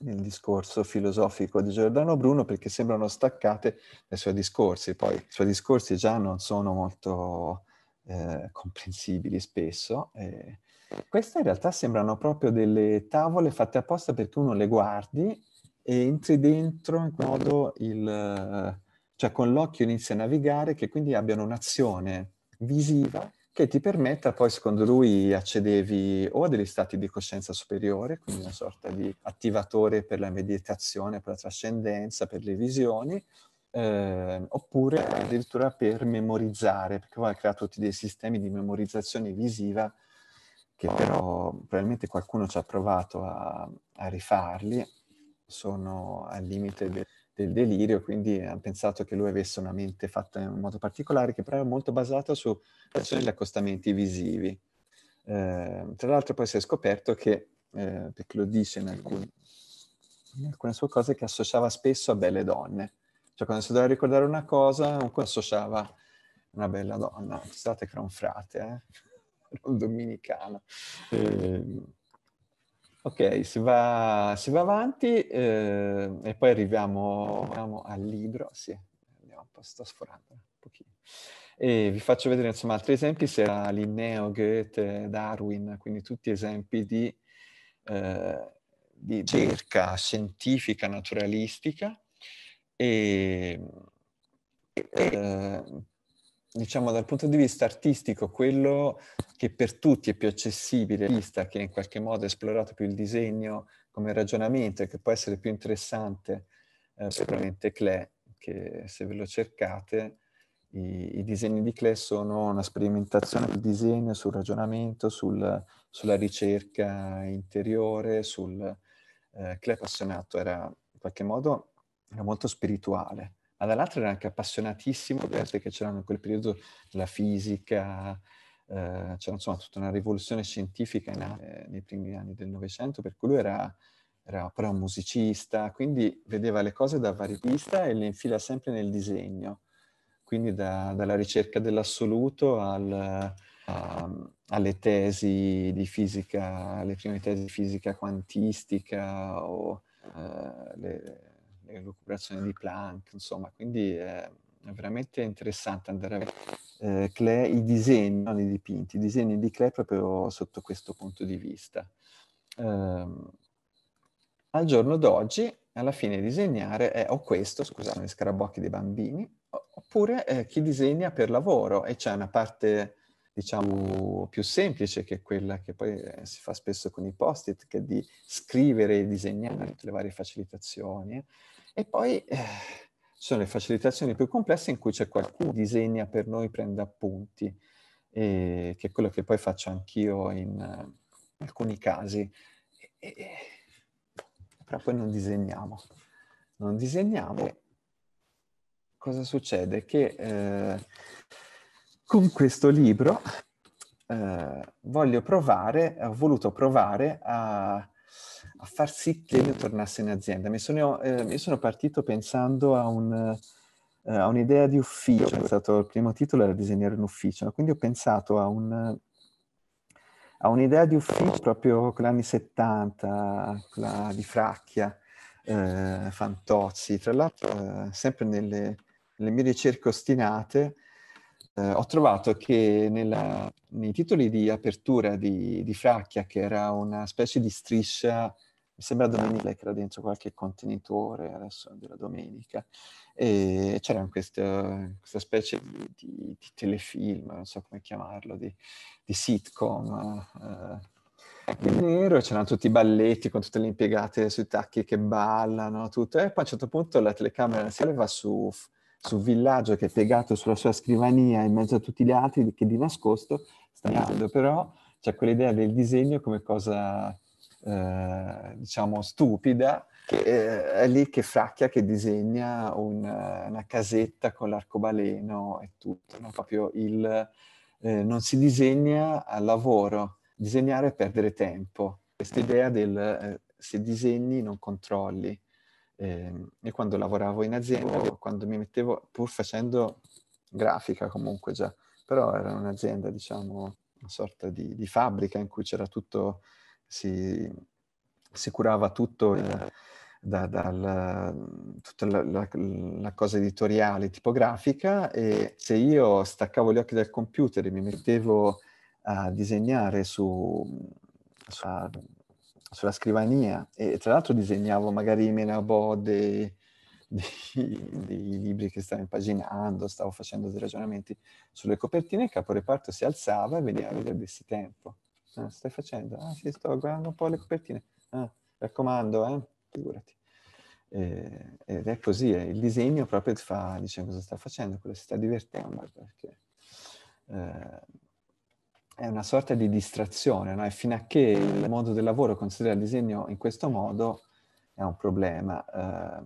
il discorso filosofico di Giordano Bruno perché sembrano staccate dai suoi discorsi, poi i suoi discorsi già non sono molto eh, comprensibili spesso. Eh. Queste in realtà sembrano proprio delle tavole fatte apposta perché uno le guardi e entri dentro in modo il... cioè con l'occhio inizia a navigare che quindi abbiano un'azione visiva che ti permetta poi, secondo lui, accedevi o a degli stati di coscienza superiore, quindi una sorta di attivatore per la meditazione, per la trascendenza, per le visioni, eh, oppure addirittura per memorizzare, perché poi ha creato tutti dei sistemi di memorizzazione visiva che però probabilmente qualcuno ci ha provato a, a rifarli, sono al limite del del delirio, quindi hanno pensato che lui avesse una mente fatta in un modo particolare, che però è molto basata su azioni accostamenti visivi. Eh, tra l'altro poi si è scoperto che, eh, perché lo dice in, alcuni, in alcune sue cose, che associava spesso a belle donne. Cioè quando si doveva ricordare una cosa, un associava una bella donna. Pensate che era un frate, eh? era un domenicano. E ehm, Ok, si va, si va avanti eh, e poi arriviamo, arriviamo, al libro. Sì, andiamo un po', sto sforando un pochino. E vi faccio vedere insomma altri esempi, se era Linneo, Goethe, Darwin, quindi tutti esempi di, eh, di cerca scientifica, naturalistica. E, e eh, diciamo dal punto di vista artistico, quello che per tutti è più accessibile, vista che in qualche modo ha esplorato più il disegno come ragionamento e che può essere più interessante, eh, sicuramente Cle, che se ve lo cercate, i, i disegni di Cle sono una sperimentazione sul disegno, sul ragionamento, sul, sulla ricerca interiore, sul eh, Cle appassionato era in qualche modo molto spirituale ma dall'altro era anche appassionatissimo che c'erano in quel periodo la fisica, eh, c'era insomma tutta una rivoluzione scientifica in, eh, nei primi anni del Novecento, per cui lui era, era però un musicista, quindi vedeva le cose da varie vista e le infila sempre nel disegno, quindi da, dalla ricerca dell'assoluto al, a, ehm, alle tesi di fisica, alle prime tesi di fisica quantistica o eh, le recuperazione di Planck, insomma, quindi ehm, è veramente interessante andare a vedere eh, Clay, i disegni, non i dipinti, i disegni di Clay proprio sotto questo punto di vista. Um, al giorno d'oggi, alla fine disegnare è eh, o questo, scusate, gli scarabocchi dei bambini, oppure eh, chi disegna per lavoro e c'è una parte diciamo più semplice che quella che poi eh, si fa spesso con i post-it che è di scrivere e disegnare tutte le varie facilitazioni eh. E poi eh, sono le facilitazioni più complesse in cui c'è qualcuno che disegna per noi, prende appunti, che è quello che poi faccio anch'io in eh, alcuni casi. E, e, però poi non disegniamo. Non disegniamo. Cosa succede? Che eh, con questo libro eh, voglio provare, ho voluto provare a a far sì che io tornassi in azienda. Mi sono, eh, io sono partito pensando a, un, eh, a un'idea di ufficio, è stato il primo titolo era disegnare un ufficio, quindi ho pensato a, un, a un'idea di ufficio proprio con gli anni 70, quella di Fracchia, eh, Fantozzi, tra l'altro eh, sempre nelle, nelle, mie ricerche ostinate eh, ho trovato che nella, nei titoli di apertura di, di Fracchia, che era una specie di striscia mi sembra domenica che era dentro qualche contenitore, adesso della domenica, e c'era questa, questa specie di, di, di, telefilm, non so come chiamarlo, di, di sitcom eh, in nero, c'erano tutti i balletti con tutte le impiegate sui tacchi che ballano, tutto, e poi a un certo punto la telecamera si leva su, su Villaggio che è piegato sulla sua scrivania in mezzo a tutti gli altri che di nascosto sta andando, però c'è quell'idea del disegno come cosa eh, diciamo stupida, che è lì che fracchia, che disegna una, eh, una casetta con l'arcobaleno e tutto, no? proprio il eh, non si disegna al lavoro, disegnare è perdere tempo. Questa idea del eh, se disegni non controlli. Eh, io quando lavoravo in azienda, oh. quando mi mettevo, pur facendo grafica comunque già, però era un'azienda, diciamo, una sorta di, di fabbrica in cui c'era tutto si, si curava tutto, eh, da, dal, tutta la, la, la, cosa editoriale, tipografica e se io staccavo gli occhi dal computer e mi mettevo a disegnare su, su sulla scrivania e tra l'altro disegnavo magari i menabò dei, dei, libri che stavo impaginando, stavo facendo dei ragionamenti sulle copertine, il caporeparto si alzava e veniva a vedersi tempo. Ah, stai facendo? Ah sì, sto guardando un po' le copertine. Ah, raccomando, eh? Figurati. Eh, ed è così, eh. il disegno proprio fa, dice cosa sta facendo, quello si sta divertendo, perché eh, è una sorta di distrazione, no? e fino a che il mondo del lavoro considera il disegno in questo modo è un problema. Eh,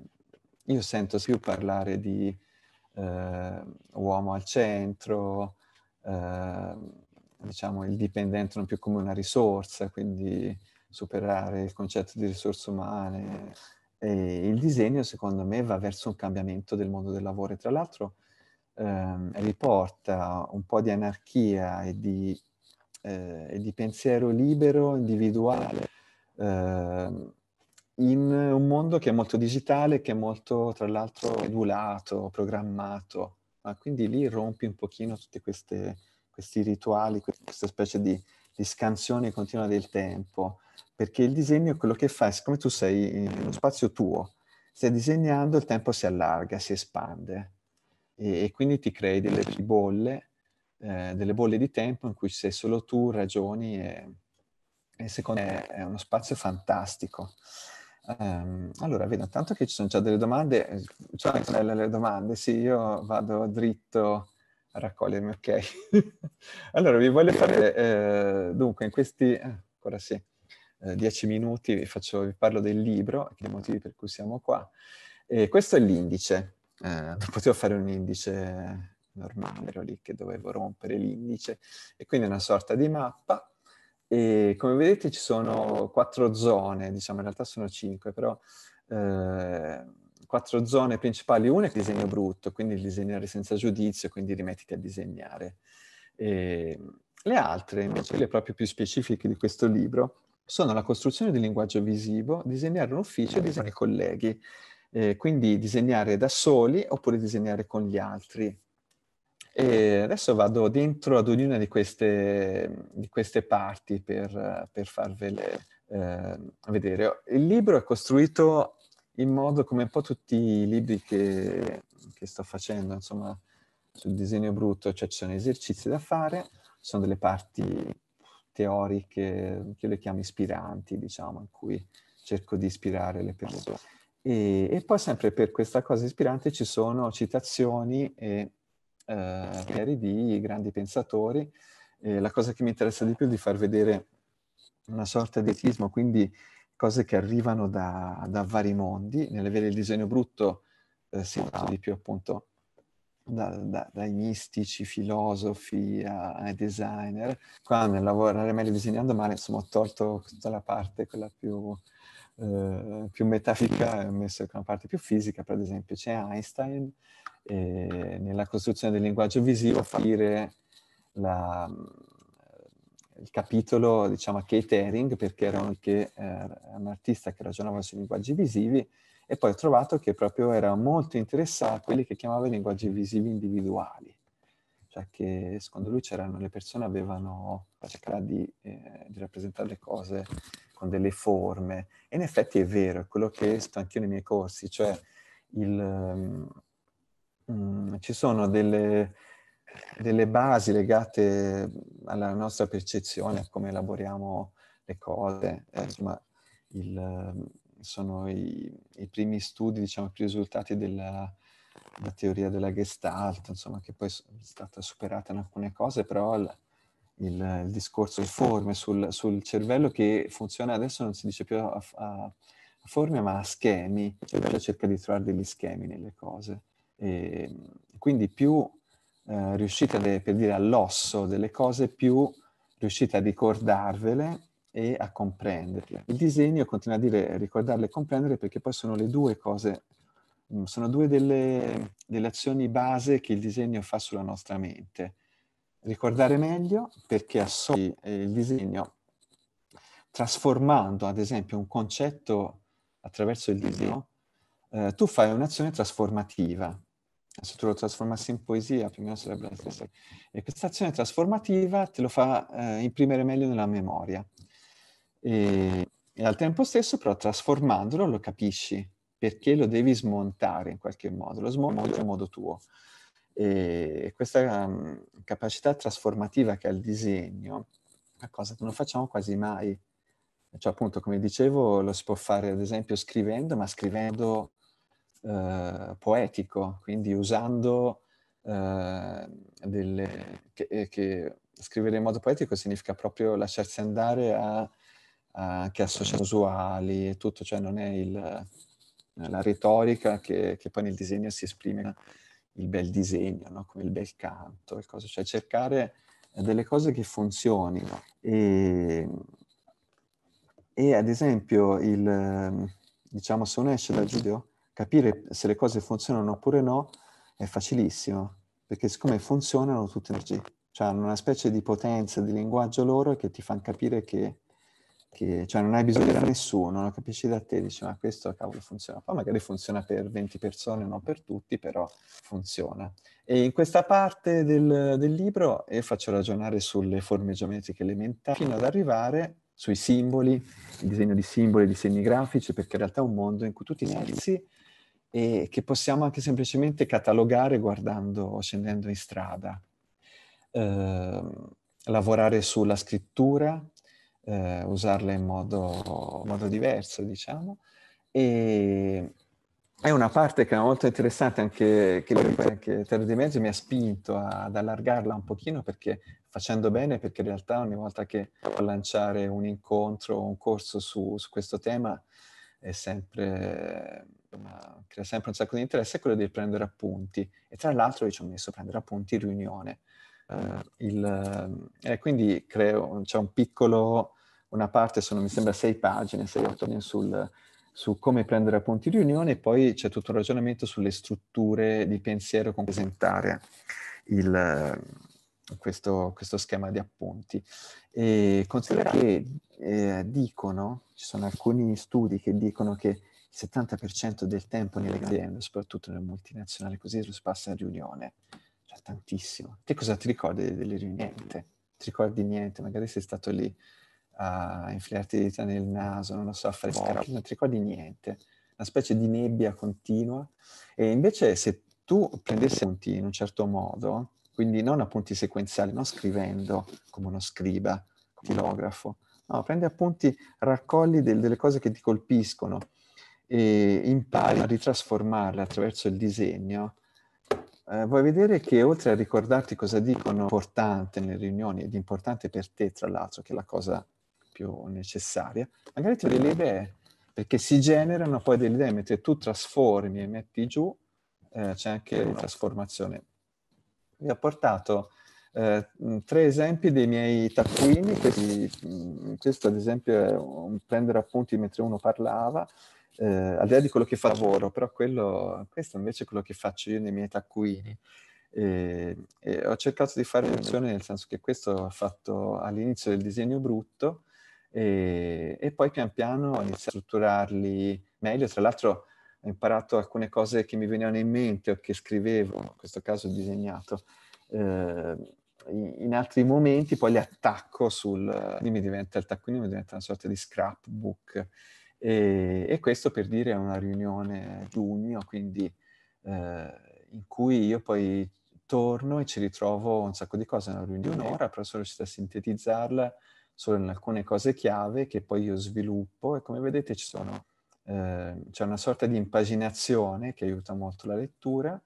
io sento più parlare di eh, uomo al centro, eh, diciamo, il dipendente non più come una risorsa, quindi superare il concetto di risorse umane. E il disegno, secondo me, va verso un cambiamento del mondo del lavoro e tra l'altro ehm, riporta un po' di anarchia e di, eh, e di pensiero libero, individuale, ehm, in un mondo che è molto digitale, che è molto, tra l'altro, edulato, programmato. Ma quindi lì rompi un pochino tutte queste questi rituali, questa specie di, di scansione continua del tempo, perché il disegno è quello che fa, siccome tu sei nello spazio tuo, stai disegnando, il tempo si allarga, si espande e, e quindi ti crei delle bolle, eh, delle bolle di tempo in cui sei solo tu, ragioni e, e secondo me è uno spazio fantastico. Um, allora, vedo intanto che ci sono già delle domande, eh, ciao Antonella, le domande, sì, io vado dritto raccogliermi, ok. allora, vi voglio fare, eh, dunque, in questi, eh, ancora sì, eh, dieci minuti vi, faccio, vi parlo del libro e dei motivi per cui siamo qua. E questo è l'indice. non eh, potevo fare un indice normale, ero lì che dovevo rompere l'indice. E quindi una sorta di mappa. E come vedete ci sono quattro zone, diciamo, in realtà sono cinque, però... Eh, quattro zone principali. Una è il disegno brutto, quindi il disegnare senza giudizio, quindi rimettiti a disegnare. E ehm, le altre, invece, le proprio più specifiche di questo libro, sono la costruzione di linguaggio visivo, disegnare un ufficio e disegnare i colleghi. Eh, quindi disegnare da soli oppure disegnare con gli altri. E adesso vado dentro ad ognuna di queste, di queste parti per, per farvele eh, vedere. Il libro è costruito in modo come un po' tutti i libri che, che sto facendo, insomma, sul disegno brutto, cioè ci sono esercizi da fare, sono delle parti teoriche, che io le chiamo ispiranti, diciamo, in cui cerco di ispirare le persone. E, e poi sempre per questa cosa ispirante ci sono citazioni e eh, di grandi pensatori. Eh, la cosa che mi interessa di più è di far vedere una sorta di etismo, quindi cose che arrivano da, da vari mondi. Nelle vele del disegno brutto eh, si parla di più appunto da, da, dai mistici, filosofi ai designer. Qua nel lavorare meglio disegnando male, insomma, ho tolto tutta la parte, quella più, eh, più metafica, ho messo una parte più fisica, per esempio c'è Einstein, e nella costruzione del linguaggio visivo, capire la, il capitolo diciamo, a Kate Haring perché era anche eh, un artista che ragionava sui linguaggi visivi e poi ho trovato che proprio era molto interessato a quelli che chiamava i linguaggi visivi individuali, cioè che secondo lui c'erano le persone che avevano cercato di, eh, di rappresentare le cose con delle forme e in effetti è vero, è quello che sto anche io nei miei corsi, cioè il, um, um, ci sono delle delle basi legate alla nostra percezione, a come elaboriamo le cose. Eh, insomma, il, sono i, i, primi studi, diciamo, i primi risultati della, della, teoria della Gestalt, insomma, che poi è stata superata in alcune cose, però il, il, il discorso di forme sul, sul, cervello che funziona adesso non si dice più a, a, a forme ma a schemi, il cioè, cervello cerca di trovare degli schemi nelle cose. E, quindi più eh, riuscite a, per dire all'osso delle cose più riuscite a ricordarvele e a comprenderle. Il disegno continua a dire ricordarle e comprendere perché poi sono le due cose, mm, sono due delle, delle azioni base che il disegno fa sulla nostra mente. Ricordare meglio perché associ il disegno trasformando ad esempio un concetto attraverso il disegno, eh, tu fai un'azione trasformativa, se tu lo trasformassi in poesia più o meno sarebbe la stessa. E questa azione trasformativa te lo fa eh, imprimere meglio nella memoria. E, e, al tempo stesso però trasformandolo lo capisci perché lo devi smontare in qualche modo, lo smonti a modo tuo. E questa um, capacità trasformativa che ha il disegno una cosa che non facciamo quasi mai. Cioè, appunto, come dicevo, lo si può fare ad esempio scrivendo, ma scrivendo eh, poetico, quindi usando eh, delle... Che, eh, che, scrivere in modo poetico significa proprio lasciarsi andare a, a, anche associazioni usuali e tutto, cioè non è il, la retorica che, che, poi nel disegno si esprime il bel disegno, no? come il bel canto, il cosa, cioè cercare delle cose che funzionino. E, e ad esempio, il, diciamo, se uno esce dal giudeo, capire se le cose funzionano oppure no è facilissimo, perché siccome funzionano tutte energie, cioè hanno una specie di potenza di linguaggio loro che ti fanno capire che, che cioè non hai bisogno di nessuno, lo capisci da te, dici ma questo cavolo funziona, poi magari funziona per 20 persone, non per tutti, però funziona. E in questa parte del, del libro eh, faccio ragionare sulle forme geometriche elementari fino ad arrivare sui simboli, il disegno di simboli, disegni grafici, perché in realtà è un mondo in cui tutti i sensi e che possiamo anche semplicemente catalogare guardando o scendendo in strada. Eh, lavorare sulla scrittura, eh, usarla in modo, modo diverso, diciamo. E, è una parte che è molto interessante, anche che, che Terra dei Mezzi mi ha spinto a, ad allargarla un pochino perché facendo bene, perché in realtà ogni volta che ho lanciare un incontro o un corso su, su questo tema sempre, una, crea sempre un sacco di interesse, è quello di prendere appunti. E tra l'altro io ci ho messo a prendere appunti in riunione. Uh, il, e eh, quindi creo, c'è un piccolo, una parte sono mi sembra sei pagine, sei otto pagine sul, su come prendere appunti in riunione e poi c'è tutto un ragionamento sulle strutture di pensiero con presentare il, questo, questo schema di appunti. E considera che eh, dicono, ci sono alcuni studi che dicono che il 70% del tempo nelle aziende, soprattutto nelle multinazionali così, lo si passa in riunione, cioè tantissimo. Che cosa ti ricordi delle riunioni? Niente. Ti ricordi niente, magari sei stato lì a infilarti le dita nel naso, non lo so, a fare scarpe, non ti ricordi niente. Una specie di nebbia continua. E invece se tu prendessi appunti in un certo modo, quindi non appunti sequenziali, non scrivendo come uno scriba, tilografo, no, prendi appunti, raccogli del, delle cose che ti colpiscono e impari a ritrasformarle attraverso il disegno. Eh, vuoi vedere che oltre a ricordarti cosa dicono importante nelle riunioni ed importante per te, tra l'altro, che è la cosa più necessaria, magari ti delle idee, perché si generano poi delle idee, mentre tu trasformi e metti giù, eh, c'è anche la trasformazione vi ho portato eh, mm, tre esempi dei miei taccuini, questi, mm, questo ad esempio è un prendere appunti mentre uno parlava, eh, al di là di quello che fa lavoro, però quello, questo invece è quello che faccio io nei miei taccuini. E, e ho cercato di fare un'azione nel senso che questo ho fatto all'inizio del disegno brutto e, e, poi pian piano ho iniziato a strutturarli meglio, tra l'altro ho imparato alcune cose che mi venivano in mente o che scrivevo, in questo caso ho disegnato, eh, in altri momenti poi le attacco sul... Quindi mi diventa il taccuino, mi diventa una sorta di scrapbook. E, e questo per dire è una riunione giugno, quindi eh, in cui io poi torno e ci ritrovo un sacco di cose, una riunione di un'ora, però sono riuscito a sintetizzarla solo in alcune cose chiave che poi io sviluppo e come vedete ci sono Ehm, c'è una sorta di impaginazione che aiuta molto la lettura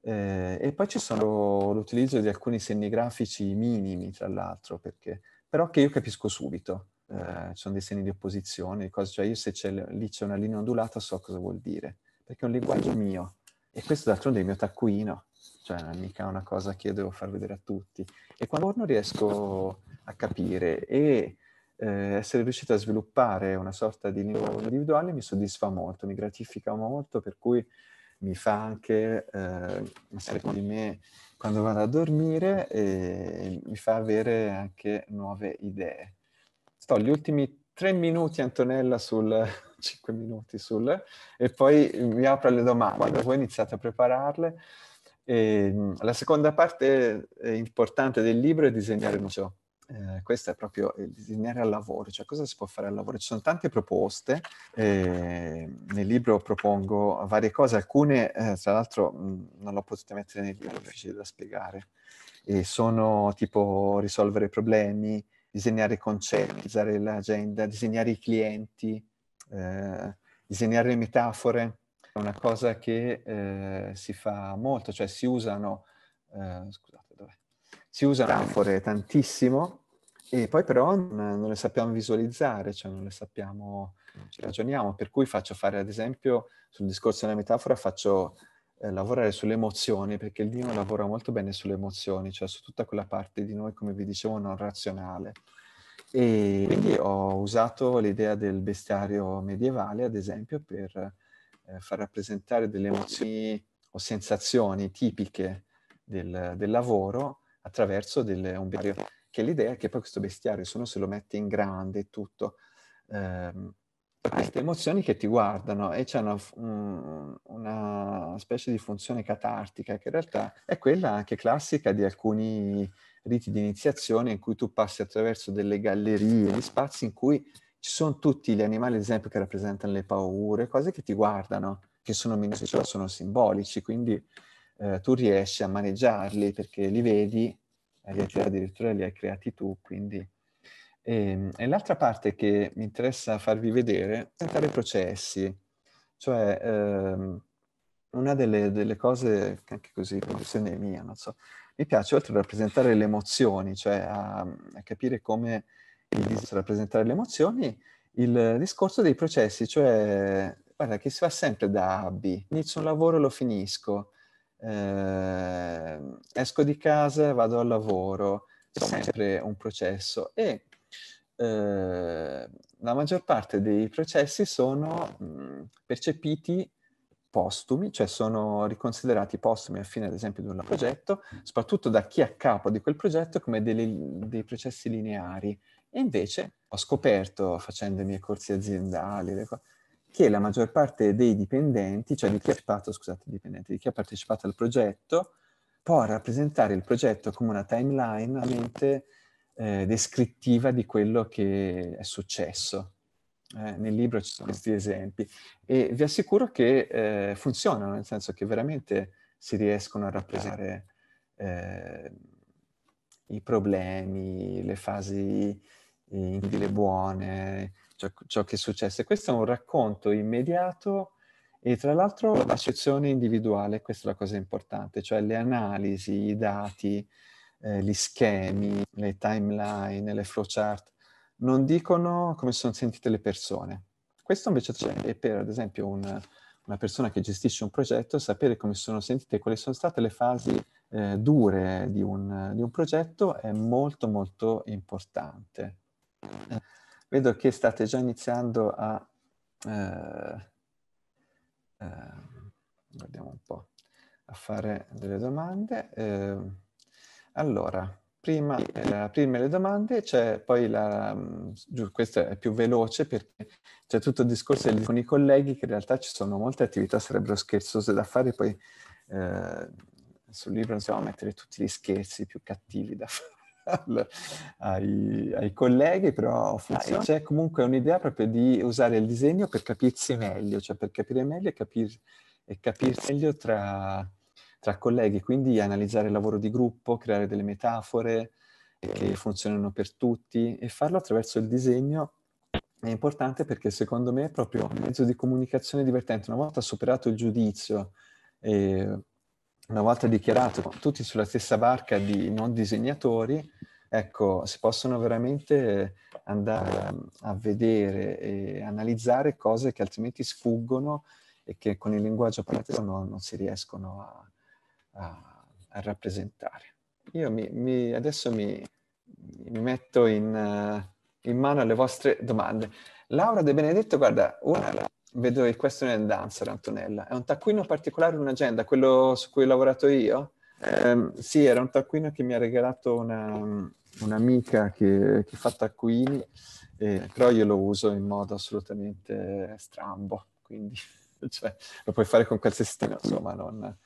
eh, e poi ci sono l'utilizzo di alcuni segni grafici minimi, tra l'altro, perché, però che io capisco subito. Eh, sono dei segni di opposizione, cose, cioè io se c'è, lì c'è una linea ondulata so cosa vuol dire, perché è un linguaggio mio e questo d'altronde è il mio taccuino, cioè non è mica una cosa che io devo far vedere a tutti. E quando torno riesco a capire e eh, essere riuscito a sviluppare una sorta di linguaggio individuale mi soddisfa molto, mi gratifica molto, per cui mi fa anche eh, essere con di me quando vado a dormire e mi fa avere anche nuove idee. Sto gli ultimi tre minuti, Antonella, sul 5 minuti sul e poi mi apro le domande, voi iniziate a prepararle. E, ehm, la seconda parte eh, importante del libro è disegnare un ciò eh, questo è proprio il disegnare al lavoro, cioè cosa si può fare al lavoro. Ci sono tante proposte, eh, nel libro propongo varie cose, alcune eh, tra l'altro non l'ho potuta mettere nel libro, è difficile da spiegare, e sono tipo risolvere problemi, disegnare concetti, usare l'agenda, disegnare i clienti, eh, disegnare metafore, è una cosa che eh, si fa molto, cioè si usano, eh, scusate, si usano metafore tantissimo e poi però non, le sappiamo visualizzare, cioè non le sappiamo, ci ragioniamo, per cui faccio fare ad esempio sul discorso della metafora faccio eh, lavorare sulle emozioni perché il Dino lavora molto bene sulle emozioni, cioè su tutta quella parte di noi come vi dicevo non razionale. E quindi ho usato l'idea del bestiario medievale ad esempio per eh, far rappresentare delle emozioni o sensazioni tipiche del, del lavoro attraverso del, un bestiario, che l'idea è che poi questo bestiario, se uno se lo mette in grande e tutto, ehm, queste emozioni che ti guardano e c'è una, un, una, specie di funzione catartica che in realtà è quella anche classica di alcuni riti di iniziazione in cui tu passi attraverso delle gallerie, gli spazi in cui ci sono tutti gli animali, ad esempio, che rappresentano le paure, cose che ti guardano, che sono minuscole, sono simbolici, quindi eh, tu riesci a maneggiarli perché li vedi, eh, addirittura li hai creati tu, quindi... E, ehm, e l'altra parte che mi interessa farvi vedere è i processi, cioè ehm, una delle, delle, cose, anche così, professione mia, non so, mi piace oltre a rappresentare le emozioni, cioè a, a capire come il discorso rappresentare le emozioni, il discorso dei processi, cioè guarda che si va sempre da A a B, inizio un lavoro e lo finisco, eh, esco di casa, vado al lavoro, è sempre un processo e eh, la maggior parte dei processi sono mh, mhmm, percepiti postumi, cioè sono riconsiderati postumi a fine ad esempio di un progetto, soprattutto da chi è a capo di quel progetto come dei, dei processi lineari. E invece ho scoperto facendo i miei corsi aziendali, le cose, che la maggior parte dei dipendenti, cioè di chi ha partecipato, scusate, dipendenti, di chi ha partecipato al progetto, può rappresentare il progetto come una timeline veramente eh, descrittiva di quello che è successo. Eh, nel libro ci sono questi esempi e vi assicuro che eh, funzionano, nel senso che veramente si riescono a rappresentare eh, i problemi, le fasi in mm. Buone, ciò, ciò che è successo. questo è un racconto immediato e tra l'altro la sezione individuale, questa è la cosa importante, cioè le analisi, i dati, eh, gli schemi, le timeline, le flowchart, non dicono come sono sentite le persone. Questo invece c'è, e per, ad esempio, un, una persona che gestisce un progetto, sapere come sono sentite, quali sono state le fasi eh, dure di un, di un progetto è molto molto importante. Vedo che state già iniziando a... Eh, eh, guardiamo un po' a fare delle domande. Eh, allora, prima eh, aprirmi le domande, c'è poi la... Mm, giù, questa è più veloce perché c'è tutto il discorso con i colleghi che in realtà ci sono molte attività, sarebbero scherzose da fare, poi eh, sul libro non si va a mettere tutti gli scherzi più cattivi da fare al, ai, ai, colleghi, però funziona. C'è comunque un'idea proprio di usare il disegno per capirsi meglio, cioè per capire meglio e, capir, e capirsi meglio tra, tra, colleghi, quindi analizzare il lavoro di gruppo, creare delle metafore che funzionano per tutti e farlo attraverso il disegno è importante perché secondo me è proprio un mezzo di comunicazione divertente. Una volta superato il giudizio, eh, una volta dichiarato tutti sulla stessa barca di non disegnatori, ecco, si possono veramente andare a vedere e analizzare cose che altrimenti sfuggono e che con il linguaggio pratico non, non si riescono a, a, a rappresentare. Io mi, mi, adesso mi, mi metto in, eh, in, mano alle vostre domande. Laura De Benedetto, guarda, una vedo il question and answer, Antonella. È un taccuino particolare, un'agenda, quello su cui ho lavorato io? Eh, sì, era un taccuino che mi ha regalato una, un'amica che, che, fa taccuini, eh, però io lo uso in modo assolutamente strambo, quindi cioè, lo puoi fare con qualsiasi tema, insomma, non,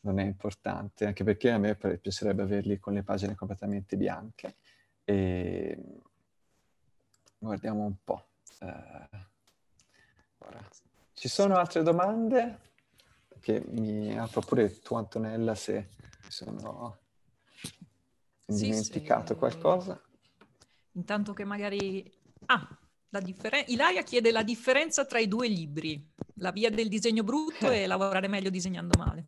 non, è importante, anche perché a me piacerebbe averli con le pagine completamente bianche. E... Guardiamo un po'. Eh... Allora, ci sono altre domande? Che mi apro pure tu Antonella se sono dimenticato sì. qualcosa. Intanto che magari... Ah, la differen- Ilaria chiede la differenza tra i due libri, La via del disegno brutto eh. e Lavorare meglio disegnando male.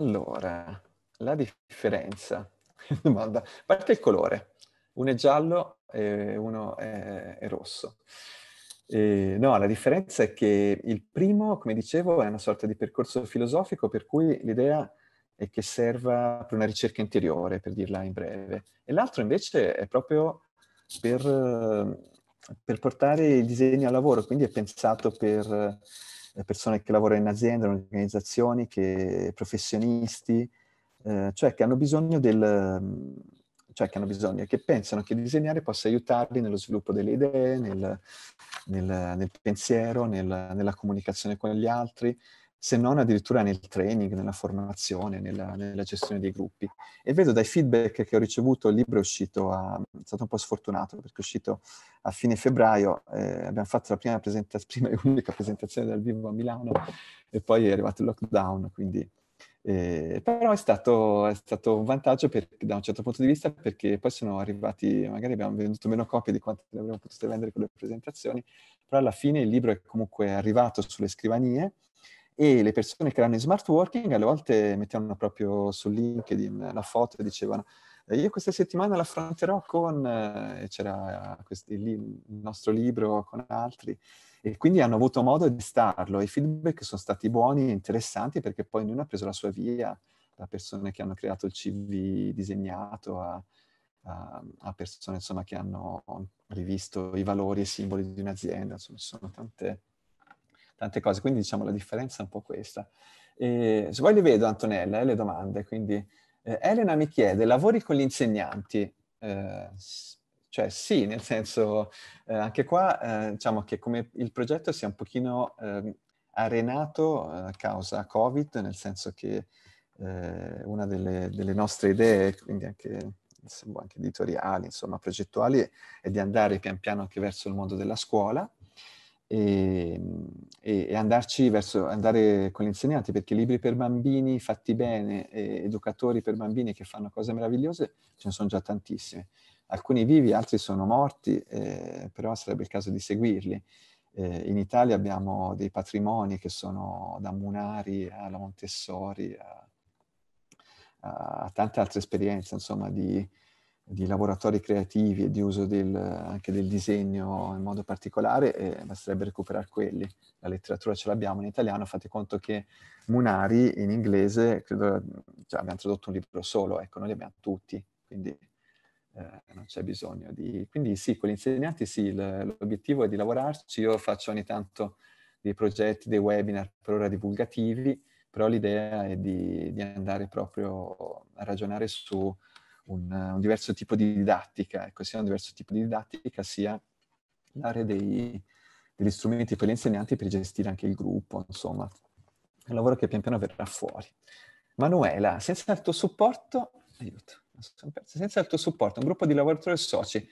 Allora, la differenza, domanda, parte il colore, uno è giallo e uno è, è rosso. E, eh, no, la differenza è che il primo, come dicevo, è una sorta di percorso filosofico per cui l'idea è che serva per una ricerca interiore, per dirla in breve, e l'altro invece è proprio per, per portare il disegno al lavoro, quindi è pensato per eh, persone che lavorano in aziende, in organizzazioni, che, professionisti, eh, cioè che hanno bisogno del cioè che hanno bisogno, e che pensano che disegnare possa aiutarli nello sviluppo delle idee, nel, nel, nel pensiero, nel, nella comunicazione con gli altri, se non addirittura nel training, nella formazione, nella, nella, gestione dei gruppi. E vedo dai feedback che ho ricevuto, il libro è uscito, a, è stato un po' sfortunato perché è uscito a fine febbraio, eh, abbiamo fatto la prima, presenta- prima e unica presentazione dal vivo a Milano e poi è arrivato il lockdown, quindi eh, però è stato, è stato, un vantaggio per, da un certo punto di vista perché poi sono arrivati, magari abbiamo venduto meno copie di quante ne avremmo potute vendere con le presentazioni, però alla fine il libro è comunque arrivato sulle scrivanie e le persone che erano in smart working alle volte mettevano proprio su LinkedIn la foto e dicevano eh, io questa settimana l'affronterò con, eh, e c'era questo, il nostro libro con altri, e quindi hanno avuto modo di starlo. I feedback sono stati buoni e interessanti perché poi ognuno ha preso la sua via, da persone che hanno creato il CV disegnato a, a, a persone insomma, che hanno rivisto i valori e i simboli di un'azienda, insomma ci sono tante, tante cose, quindi diciamo la differenza è un po' questa. E, se vuoi le vedo Antonella, eh, le domande, quindi eh, Elena mi chiede, lavori con gli insegnanti? Eh, cioè sì, nel senso, eh, anche qua eh, diciamo che come il progetto si è un pochino ehm, eh, arenato a causa Covid, nel senso che eh, una delle, delle, nostre idee, quindi anche, anche editoriali, insomma progettuali, è di andare pian piano anche verso il mondo della scuola, e, e, andarci verso, andare con gli insegnanti, perché libri per bambini fatti bene, e educatori per bambini che fanno cose meravigliose, ce ne sono già tantissime alcuni vivi, altri sono morti, eh, però sarebbe il caso di seguirli. Eh, in Italia abbiamo dei patrimoni che sono da Munari alla Montessori a, a tante altre esperienze, insomma, di, di, laboratori creativi e di uso del, anche del disegno in modo particolare, eh, basterebbe recuperare quelli. La letteratura ce l'abbiamo in italiano, fate conto che Munari in inglese, credo, cioè abbiamo tradotto un libro solo, ecco, noi li abbiamo tutti, quindi eh, non c'è bisogno di... Quindi sì, con gli insegnanti sì, l'obiettivo è di lavorarci, io faccio ogni tanto dei progetti, dei webinar per ora divulgativi, però l'idea è di, di andare proprio a ragionare su un, un, diverso tipo di didattica, ecco, sia un diverso tipo di didattica, sia dare dei, degli strumenti per gli insegnanti per gestire anche il gruppo, insomma, è un lavoro che pian piano verrà fuori. Manuela, senza il tuo supporto, aiuto senza il tuo supporto, un gruppo di lavoratori e soci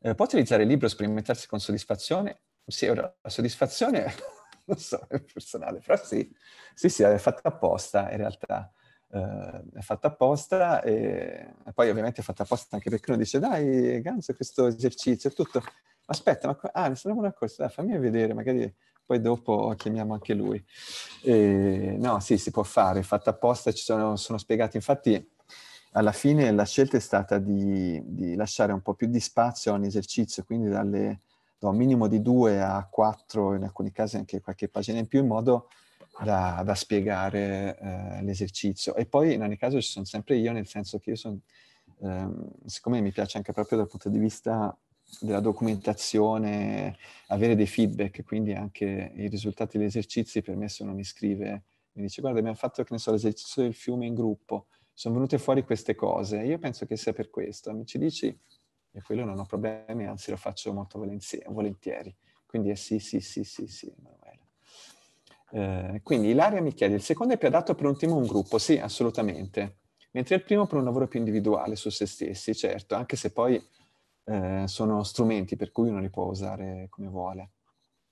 eh, può utilizzare il libro e sperimentarsi con soddisfazione? Sì, ora la soddisfazione, non so, è personale, però sì, sì, sì, è fatta apposta in realtà. Uh, è fatta apposta e poi ovviamente è fatta apposta anche perché uno dice dai Ganzo questo esercizio è tutto aspetta ma qua, ah, ne saremo una cosa dai, fammi vedere magari poi dopo chiamiamo anche lui e, no sì si può fare è fatta apposta ci sono, sono spiegati infatti alla fine la scelta è stata di, di lasciare un po' più di spazio a un esercizio, quindi dalle, da un minimo di due a quattro, in alcuni casi anche qualche pagina in più, in modo da, da spiegare eh, l'esercizio. E poi in ogni caso ci sono sempre io, nel senso che io sono, ehm, siccome mi piace anche proprio dal punto di vista della documentazione, avere dei feedback, quindi anche i risultati degli esercizi per me se uno mi scrive, mi dice guarda abbiamo fatto che ne so l'esercizio del fiume in gruppo, sono venute fuori queste cose. Io penso che sia per questo. Mi ci dici? E quello non ho problemi, anzi lo faccio molto volentieri. Quindi è eh, sì, sì, sì, sì, sì, Emanuele. Eh, quindi Ilaria mi chiede, il secondo è più adatto per un team o un gruppo? Sì, assolutamente. Mentre il primo per un lavoro più individuale su se stessi, certo, anche se poi eh, sono strumenti per cui uno li può usare come vuole.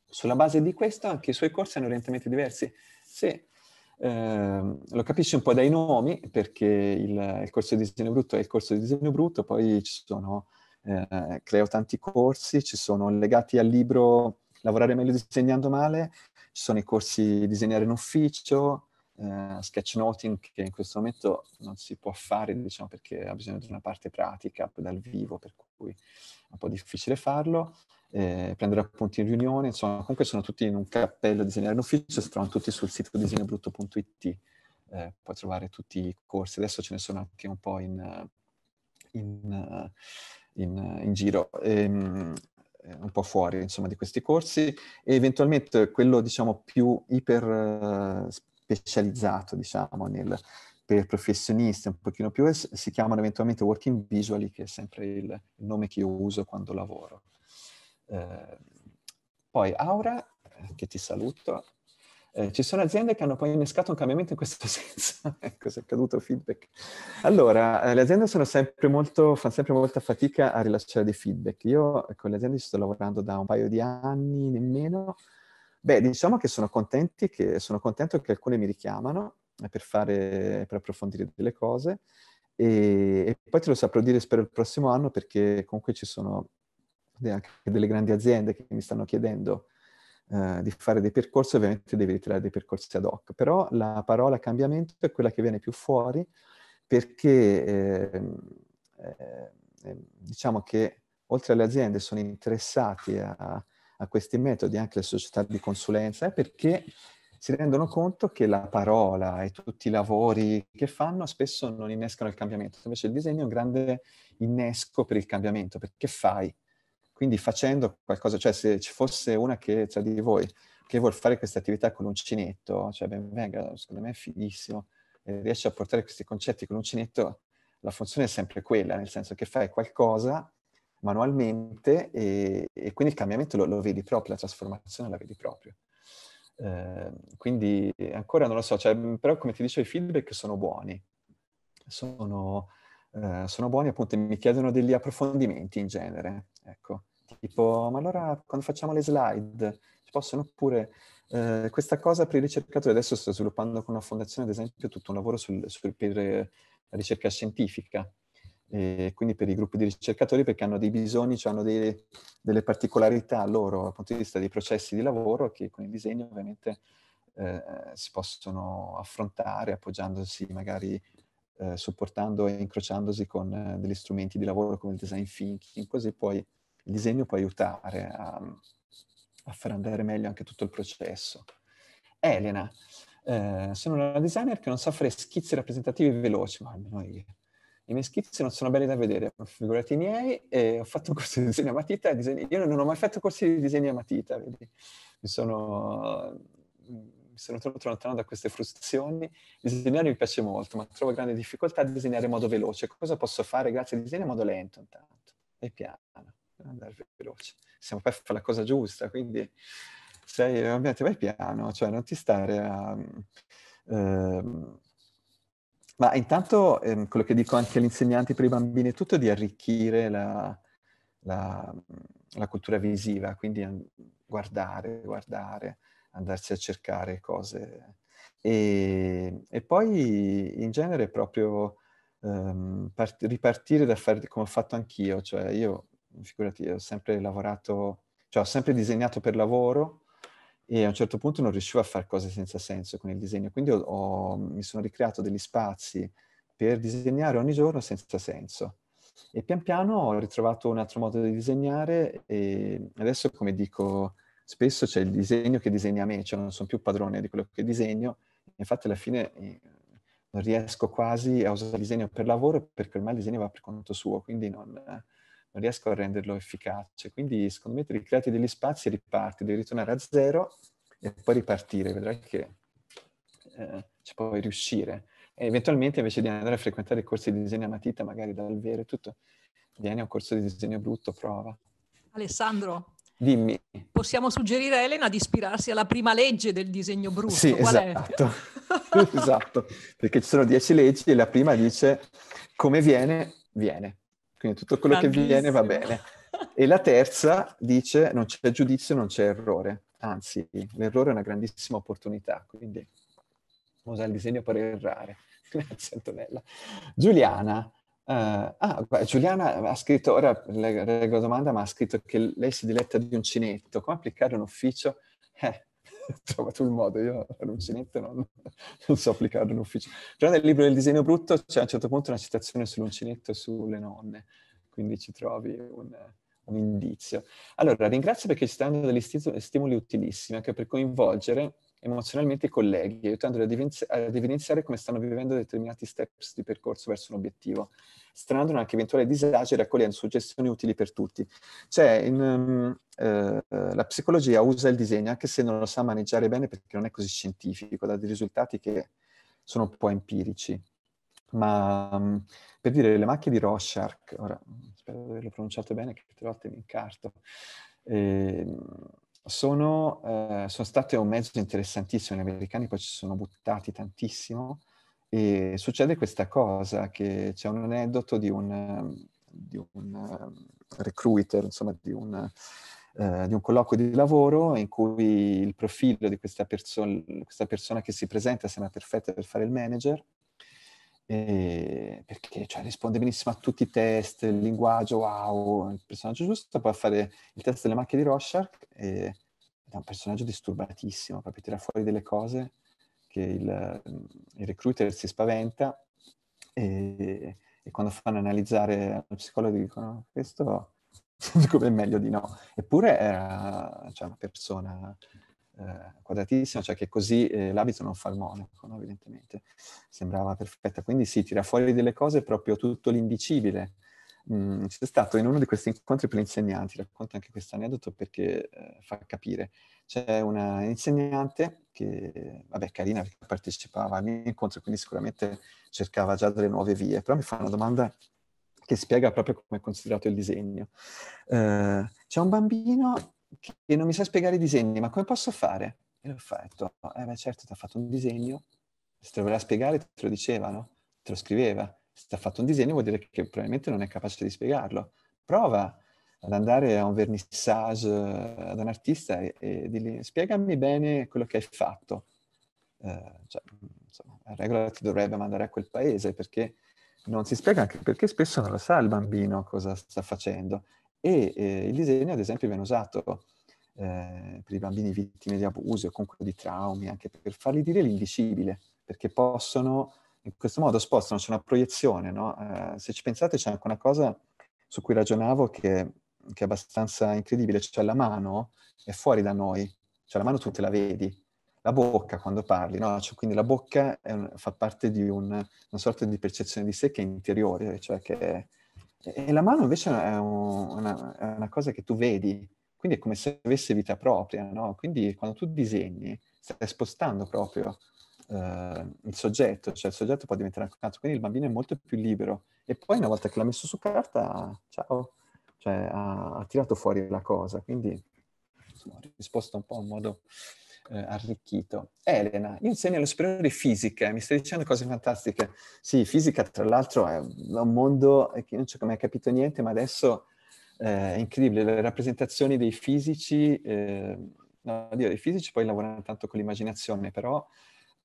Sulla base di questo anche i suoi corsi hanno orientamenti diversi? Sì, Ehm, lo capisci un po' dai nomi, perché il, il, corso di disegno brutto è il corso di disegno brutto, poi ci sono, eh, creo tanti corsi, ci sono legati al libro Lavorare meglio disegnando male, ci sono i corsi Disegnare in ufficio, eh, sketchnoting che in questo momento non si può fare, diciamo, perché ha bisogno di una parte pratica dal vivo, per cui è un po' difficile farlo eh, prendere appunti in riunione, insomma comunque sono tutti in un cappello disegnare in ufficio, si trovano tutti sul sito disegnobrutto.it, eh, puoi trovare tutti i corsi, adesso ce ne sono anche un po' in, in, eh, in, in giro. E, ehm, eh, un po' fuori insomma, di questi corsi e eventualmente quello diciamo, più iper eh, specializzato diciamo, nel, per professionisti un pochino più si chiamano eventualmente working visually che è sempre il nome che io uso quando lavoro. Ehm, poi Aura, che ti saluto, eh, ci sono aziende che hanno poi innescato un cambiamento in questo senso. ecco, se è caduto feedback. Allora, eh, le aziende sono sempre molto, fanno sempre molta fatica a rilasciare dei feedback. Io con ecco, le aziende ci sto lavorando da un paio di anni, nemmeno. Beh, diciamo che sono, contenti che, sono contento che alcune mi richiamano eh, per, fare, per approfondire delle cose. E, e poi te lo saprò dire, spero, il prossimo anno, perché comunque ci sono anche delle grandi aziende che mi stanno chiedendo eh, di fare dei percorsi, ovviamente devi ritirare dei percorsi ad hoc, però la parola cambiamento è quella che viene più fuori perché ehm, eh, eh, diciamo che oltre alle aziende sono interessati a, a questi metodi anche le società di consulenza perché si rendono conto che la parola e tutti i lavori che fanno spesso non innescano il cambiamento, invece il disegno è un grande innesco per il cambiamento, perché fai, quindi facendo qualcosa, cioè se ci fosse una che, cioè di voi che vuol fare queste attività con l'uncinetto, cioè ben venga, secondo me è fighissimo, e riesce a portare questi concetti con l'uncinetto, la funzione è sempre quella, nel senso che fai qualcosa manualmente e, e quindi il cambiamento lo, lo, vedi proprio, la trasformazione la vedi proprio. Eh, quindi ancora non lo so, cioè, però come ti dicevo i feedback sono buoni, sono eh, sono buoni appunto e mi chiedono degli approfondimenti in genere, ecco. Tipo, ma allora quando facciamo le slide ci possono pure... Eh, questa cosa per i ricercatori, adesso sto sviluppando con una fondazione ad esempio tutto un lavoro sul, sul, per la eh, ricerca scientifica, e quindi per i gruppi di ricercatori perché hanno dei bisogni, cioè hanno dei, delle particolarità loro dal punto di vista dei processi di lavoro che con il disegno ovviamente eh, si possono affrontare appoggiandosi magari eh, supportando e incrociandosi con eh, degli strumenti di lavoro come il design thinking, così poi il disegno può aiutare a, a far andare meglio anche tutto il processo. Elena, eh, sono una designer che non sa fare schizzi rappresentativi veloci, ma almeno io. I miei schizzi non sono belli da vedere, figurati i miei, e ho fatto un corso di disegno a matita, disegno... io non ho mai fatto corsi di disegno a matita, vedi? Mi sono mi sono tenuto lontano da queste frustrazioni. Disegnare mi piace molto, ma trovo grande difficoltà a disegnare in modo veloce. Cosa posso fare grazie a disegnare in modo lento intanto? E piano, andare veloce. Siamo per fare la cosa giusta, quindi sei, ovviamente vai piano, cioè non ti stare a... Ehm, ma intanto ehm, quello che dico anche agli insegnanti per i bambini è tutto di arricchire la, la, la cultura visiva, quindi guardare, guardare, andarsi a cercare cose. E, e poi in genere proprio um, ehm, part- ripartire da fare come ho fatto anch'io, cioè io, figurati, ho sempre lavorato, cioè ho sempre disegnato per lavoro e a un certo punto non riuscivo a fare cose senza senso con il disegno, quindi ho, ho, mi sono ricreato degli spazi per disegnare ogni giorno senza senso. E pian piano ho ritrovato un altro modo di disegnare e adesso, come dico spesso c'è il disegno che disegna me, cioè non sono più padrone di quello che disegno, infatti alla fine eh, non riesco quasi a usare il disegno per lavoro perché ormai il disegno va per conto suo, quindi non, non riesco a renderlo efficace. Quindi secondo me ti ricreati degli spazi e riparti, devi ritornare a zero e poi ripartire, vedrai che eh, ci puoi riuscire. E eventualmente invece di andare a frequentare corsi di disegno a matita, magari dal vero e tutto, vieni a un corso di disegno brutto, prova. Alessandro, Dimmi. Possiamo suggerire a Elena di ispirarsi alla prima legge del disegno brutto. Sì, esatto. esatto. perché ci sono dieci leggi e la prima dice come viene, viene. Quindi tutto quello che viene va bene. E la terza dice non c'è giudizio, non c'è errore. Anzi, l'errore è una grandissima opportunità, quindi usa il disegno per errare. Grazie Antonella. Giuliana, Uh, ah, Giuliana ha scritto, ora leggo la domanda, ma ha scritto che lei si diletta di uncinetto. Come applicare un ufficio? Eh, ho tu il modo, io l'uncinetto non, non so applicare un ufficio. Però nel libro del disegno brutto c'è a un certo punto una citazione sull'uncinetto e sulle nonne, quindi ci trovi un, un indizio. Allora, ringrazio perché ci stanno degli stimoli utilissimi anche per coinvolgere emozionalmente i colleghi, aiutandoli ad, evidenziare come stanno vivendo determinati steps di percorso verso un obiettivo, stranandone anche eventuali disagi e raccogliendo suggestioni utili per tutti. Cioè, in, um, eh, la psicologia usa il disegno anche se non lo sa maneggiare bene perché non è così scientifico, dà dei risultati che sono un po' empirici. Ma um, per dire, le macchie di Rorschach, ora spero di averlo pronunciato bene, che tutte volte mi incarto, eh, sono, eh, sono, state un mezzo interessantissimo, gli americani poi ci sono buttati tantissimo e succede questa cosa che c'è un aneddoto di un, di un eh, recruiter, insomma di un, eh, di un, colloquio di lavoro in cui il profilo di questa, perso- questa persona che si presenta sembra perfetta per fare il manager eh, perché cioè, risponde benissimo a tutti i test, il linguaggio, wow, il personaggio giusto, poi a fare il test delle macchie di Rorschach eh, è un personaggio disturbatissimo, proprio tira fuori delle cose che il, il recruiter si spaventa e, e quando fanno analizzare lo psicologo dicono questo è meglio di no, eppure era cioè, una persona eh, quadratissima, cioè che così eh, l'abito non fa il monaco, no? evidentemente. Sembrava perfetta. Quindi si tira fuori delle cose proprio tutto l'indicibile. Mm, c'è stato in uno di questi incontri per gli insegnanti, racconto anche questo aneddoto perché eh, fa capire, c'è una insegnante che, vabbè, carina perché partecipava al mio incontro, quindi sicuramente cercava già delle nuove vie, però mi fa una domanda che spiega proprio come è considerato il disegno. Eh, c'è un bambino che non mi sa spiegare i disegni, ma come posso fare? E l'ho fatto, eh beh certo ti ha fatto un disegno, se te lo voleva spiegare te lo diceva, no? Te lo scriveva. Se ti ha fatto un disegno vuol dire che probabilmente non è capace di spiegarlo. Prova ad andare a un vernissage eh, ad un artista e, e dirgli spiegami bene quello che hai fatto. Eh, cioè, insomma, la regola ti dovrebbe mandare a quel paese perché non si spiega anche perché spesso non lo sa il bambino cosa sta facendo e eh, il disegno ad esempio viene usato eh, per i bambini vittime di abusi o comunque di traumi, anche per fargli dire l'invisibile, perché possono, in questo modo spostano, c'è una proiezione, no? eh, se ci pensate c'è anche una cosa su cui ragionavo che, che è abbastanza incredibile, cioè la mano è fuori da noi, cioè la mano tu te la vedi, la bocca quando parli, no? cioè, quindi la bocca un, fa parte di un, una sorta di percezione di sé che è interiore, cioè che è, cioè, e la mano invece è una, è una cosa che tu vedi, quindi è come se avesse vita propria, no? Quindi quando tu disegni stai spostando proprio eh, il soggetto, cioè il soggetto può diventare accompagnato, quindi il bambino è molto più libero. E poi una volta che l'ha messo su carta, ciao, cioè ha, ha tirato fuori la cosa, quindi insomma, ho risposto un po' in modo eh, arricchito. Elena, io insegno allo superiore di fisica, mi stai dicendo cose fantastiche. Sì, fisica tra l'altro è un mondo eh, che non c'è mai capito niente, ma adesso eh, è incredibile, le rappresentazioni dei fisici, eh, no, oddio, dei fisici poi lavorano tanto con l'immaginazione, però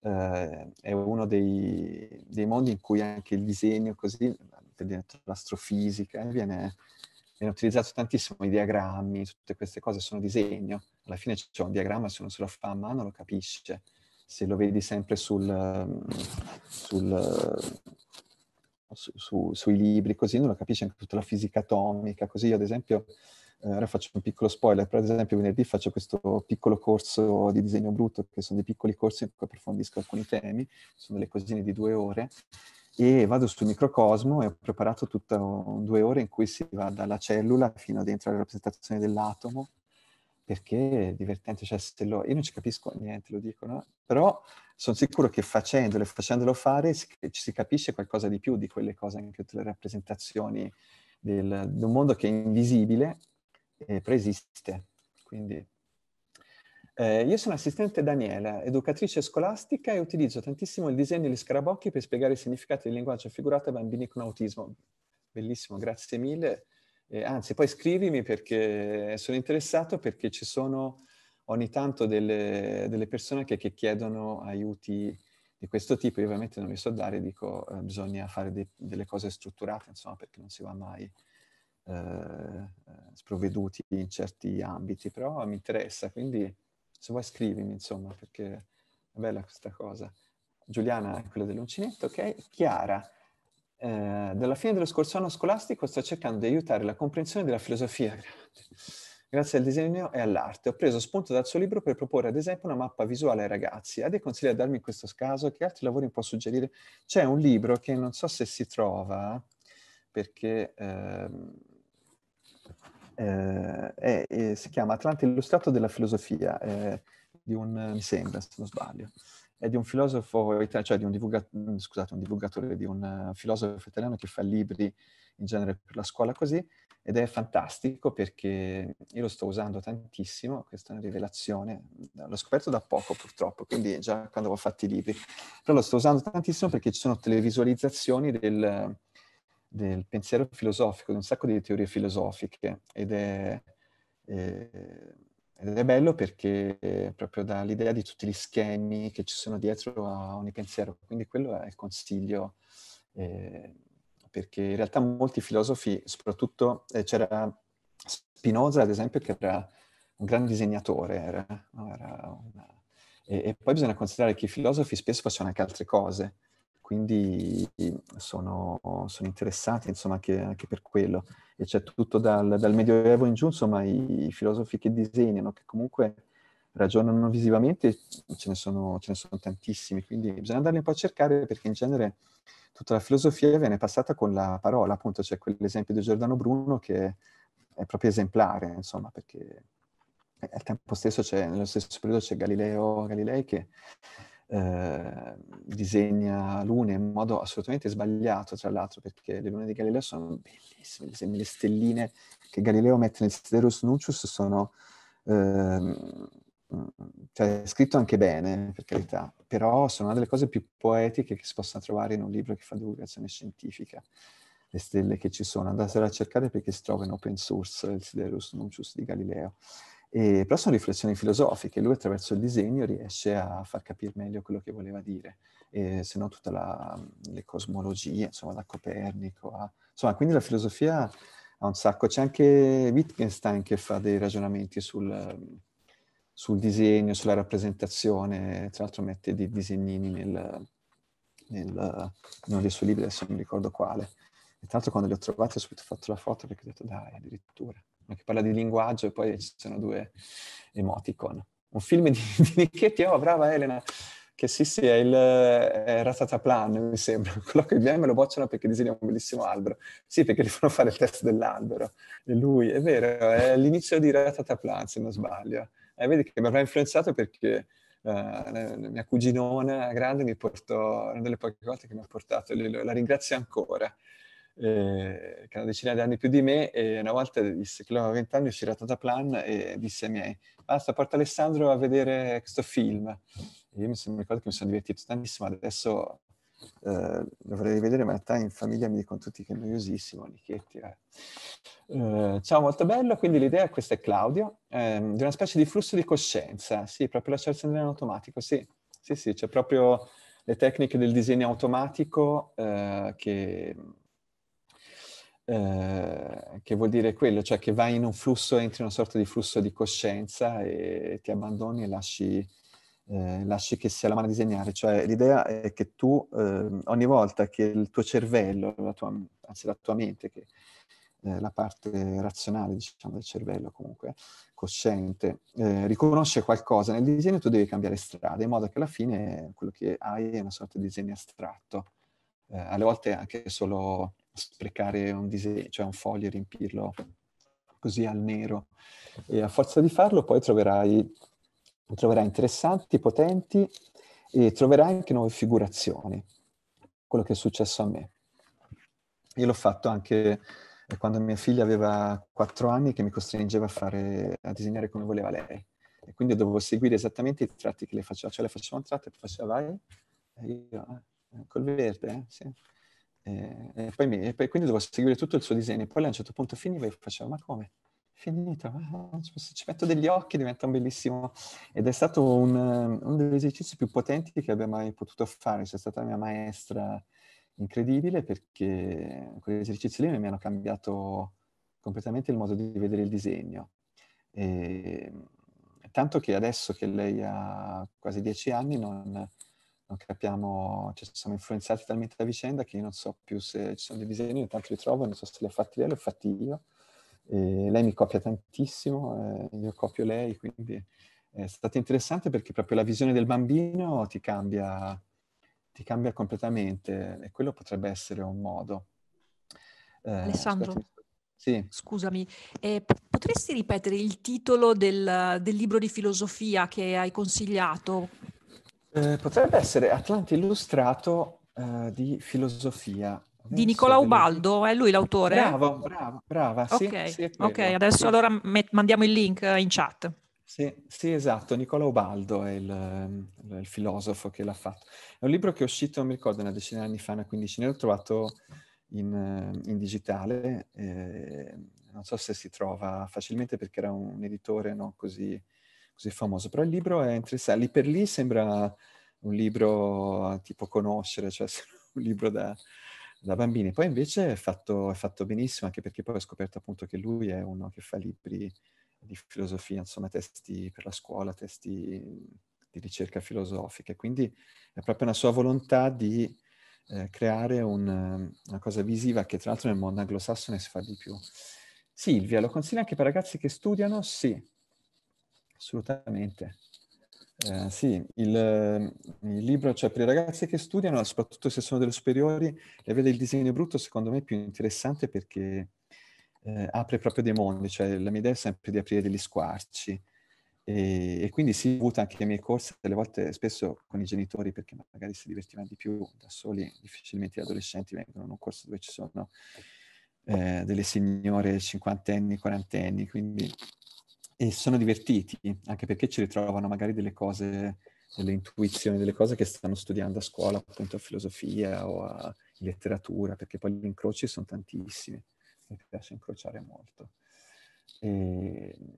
eh, è uno dei, dei, mondi in cui anche il disegno, così, per dire l'astrofisica, viene viene utilizzato tantissimo i diagrammi, tutte queste cose sono disegno, alla fine c'è un diagramma, se uno se lo fa a mano lo capisce, se lo vedi sempre sul, mm, sul, eh, su, su, sui libri, così non lo capisce anche tutta la fisica atomica, così io ad esempio, eh, ora faccio un piccolo spoiler, però ad esempio venerdì faccio questo piccolo corso di disegno brutto, che sono dei piccoli corsi in cui approfondisco alcuni temi, sono delle cosine di due ore, e vado sul microcosmo e ho preparato tutte due ore in cui si va dalla cellula fino dentro alla rappresentazione dell'atomo perché è divertente, cioè se lo, io non ci capisco niente, lo dicono, però sono sicuro che facendolo e facendolo fare ci si capisce qualcosa di più di quelle cose, anche tutte le rappresentazioni del, di un mondo che è invisibile, eh, però esiste. Quindi eh, io sono assistente Daniela, educatrice scolastica e utilizzo tantissimo il disegno e gli scarabocchi per spiegare il significato del linguaggio figurato ai bambini con autismo. Bellissimo, grazie mille. Eh, anzi, poi scrivimi perché sono interessato perché ci sono ogni tanto delle, delle persone che, che, chiedono aiuti di questo tipo. Io ovviamente non mi so dare, dico eh, bisogna fare de delle cose strutturate, insomma, perché non si va mai eh, eh, sprovveduti in certi ambiti, però mi interessa, quindi se vuoi scrivimi, insomma, perché è bella questa cosa. Giuliana è quella dell'uncinetto, ok? Chiara, eh, dalla fine dello scorso anno scolastico sto cercando di aiutare la comprensione della filosofia. Grazie al disegno e all'arte. Ho preso spunto dal suo libro per proporre, ad esempio, una mappa visuale ai ragazzi. Ha dei consigli da darmi in questo caso? Che altri lavori può suggerire? C'è un libro che non so se si trova, perché... Ehm, eh, è, è, eh, si chiama Atlante Illustrato della filosofia, eh, di un, eh, mi sembra, se non sbaglio, è di un filosofo, italiano, cioè di un, divulga, mm, scusate, un divulgatore, di un eh, filosofo italiano che fa libri in genere per la scuola così, ed è fantastico perché io lo sto usando tantissimo, questa è una rivelazione, l'ho scoperto da poco purtroppo, quindi già quando ho fatto i libri, però lo sto usando tantissimo perché ci sono delle visualizzazioni del del pensiero filosofico, di un sacco di teorie filosofiche ed è, eh, ed è bello perché proprio dà l'idea di tutti gli schemi che ci sono dietro a ogni pensiero, quindi quello è il consiglio, eh, perché in realtà molti filosofi, soprattutto eh, c'era Spinoza ad esempio che era un gran disegnatore, era, era una... e, e poi bisogna considerare che i filosofi spesso facevano anche altre cose, quindi sono, sono interessati insomma, anche, anche, per quello. E c'è tutto dal, dal Medioevo in giù, insomma, i, i filosofi che disegnano, che comunque ragionano visivamente, ce ne, sono, ce ne sono tantissimi, quindi bisogna andarli un po' a cercare perché in genere tutta la filosofia viene passata con la parola, appunto c'è quell'esempio di Giordano Bruno che è proprio esemplare, insomma, perché al tempo stesso c'è, nello stesso periodo c'è Galileo Galilei che Ehm, disegna lune in modo assolutamente sbagliato, tra l'altro, perché le lune di Galileo sono bellissime, ad le stelline che Galileo mette nel Siderus Nuncius sono... Eh, cioè, scritto anche bene, per carità, però sono una delle cose più poetiche che si possa trovare in un libro che fa divulgazione scientifica. Le stelle che ci sono, andatele a cercare perché si trova in open source il Siderus Nuncius di Galileo. E, però sono riflessioni filosofiche, lui attraverso il disegno riesce a far capire meglio quello che voleva dire, e, se no tutte mhmm, le cosmologie, insomma da Copernico a... Insomma, quindi la filosofia ha un sacco, c'è anche Wittgenstein che fa dei ragionamenti sul, sul disegno, sulla rappresentazione, tra l'altro mette dei disegnini nel, nel, in uno dei suoi libri, adesso non ricordo quale. E tra l'altro quando li ho trovati ho subito fatto la foto perché ho detto dai, addirittura che parla di linguaggio e poi ci sono due emoticon. Un film di, di Nichetti, oh brava Elena, che sì sì è il eh, è Ratataplan mi sembra, quello che viene me lo bocciano perché disegna un bellissimo albero. Sì perché gli fanno fare il test dell'albero, e lui, è vero, è l'inizio di Ratataplan se non sbaglio. E eh, vedi che mi avrà influenzato perché... Uh, mia cuginona grande mi portò, una delle poche volte che mi ha portato, la ringrazio ancora, eh, che ha una decina di anni più di me, e una volta disse che aveva vent'anni, è uscito da Rattataplan e disse ai miei, basta, porta Alessandro a vedere questo film. E io mi, mi ricordo che mi sono divertito tantissimo, adesso eh, lo vorrei rivedere, ma in realtà in famiglia mi dicono tutti che è noiosissimo, Nichetti. Eh. Eh, ciao, molto bello. Quindi l'idea, questa è Claudio, ehm, di una specie di flusso di coscienza, sì, proprio lasciarsi andare in automatico, sì, sì, sì, c'è cioè proprio le tecniche del disegno automatico eh, che eh, che vuol dire quello, cioè che vai in un flusso, entri in una sorta di flusso di coscienza e ti abbandoni e lasci, eh, lasci che sia la mano a disegnare. Cioè l'idea è che tu eh, ogni volta che il tuo cervello, la tua, anzi la tua mente, che eh, la parte razionale diciamo, del cervello comunque, cosciente, eh, riconosce qualcosa nel disegno, tu devi cambiare strada, in modo che alla fine quello che hai è una sorta di disegno astratto. alle volte anche solo sprecare un disegno, cioè un foglio e riempirlo così al nero. E a forza di farlo poi troverai, troverai interessanti, potenti e troverai anche nuove figurazioni, quello che è successo a me. Io l'ho fatto anche quando mia figlia aveva quattro anni che mi costringeva a, fare, a disegnare come voleva lei. E quindi dovevo seguire esattamente i tratti che le faceva, cioè le faceva un tratto e poi faceva vai, e io, ah, col verde, eh? sì e, poi mi, e poi, quindi dovevo seguire tutto il suo disegno. E poi a un certo punto finiva e facevo, ma come? Finito, ah, se ci metto degli occhi diventa un bellissimo... Ed è stato un, uno degli esercizi più potenti che abbia mai potuto fare. C'è stata la mia maestra incredibile perché quegli esercizi lì mi hanno cambiato completamente il modo di vedere il disegno. E, tanto che adesso che lei ha quasi dieci anni non, non capiamo, cioè siamo influenzati talmente da vicenda che io non so più se ci sono dei disegni, ogni tanto li trovo, non so se li ha fatti lei, li ho fatti io. E lei mi copia tantissimo, eh, io copio lei, quindi è stato interessante perché proprio la visione del bambino ti cambia, ti cambia completamente e quello potrebbe essere un modo. Eh, Alessandro, sì. scusami, eh, potresti ripetere il titolo del, del libro di filosofia che hai consigliato? Eh, potrebbe essere Atlante Illustrato eh, di filosofia. Di Nicola Ubaldo, è lui l'autore? Bravo, bravo, brava. Sì, ok, sì, ok, adesso allora met- mandiamo il link eh, in chat. Sì, sì, esatto, Nicola Ubaldo è il, ehm, il, filosofo che l'ha fatto. È un libro che è uscito, mi ricordo, una decina di anni fa, una quindicina, l'ho trovato in, ehm, in digitale, eh, non so se si trova facilmente perché era un, editore non così così famoso, però il libro è interessante, lì per lì sembra un libro eh, tipo conoscere, cioè un libro da, da bambini. Poi invece è fatto, è fatto, benissimo, anche perché poi ho scoperto appunto che lui è uno che fa libri di filosofia, insomma testi per la scuola, testi di ricerca filosofica. Quindi è proprio una sua volontà di eh, creare un, una cosa visiva che tra l'altro nel mondo anglosassone si fa di più. Silvia, lo consiglia anche per ragazzi che studiano? Sì, assolutamente. Eh, sì, il, ehm, il, libro, cioè per i ragazzi che studiano, soprattutto se sono delle superiori, e vede il disegno brutto secondo me è più interessante perché eh, apre proprio dei mondi, cioè la mia idea è sempre di aprire degli squarci e, e quindi si sì, avuta anche i miei corsi, delle volte spesso con i genitori perché magari si divertivano di più da soli, difficilmente gli adolescenti vengono in un corso dove ci sono eh, delle signore cinquantenni, quarantenni, quindi e sono divertiti, anche perché ci ritrovano magari delle cose, delle intuizioni, delle cose che stanno studiando a scuola, appunto a filosofia o a letteratura, perché poi gli incroci sono tantissimi, mi piace incrociare molto. E... Ehm,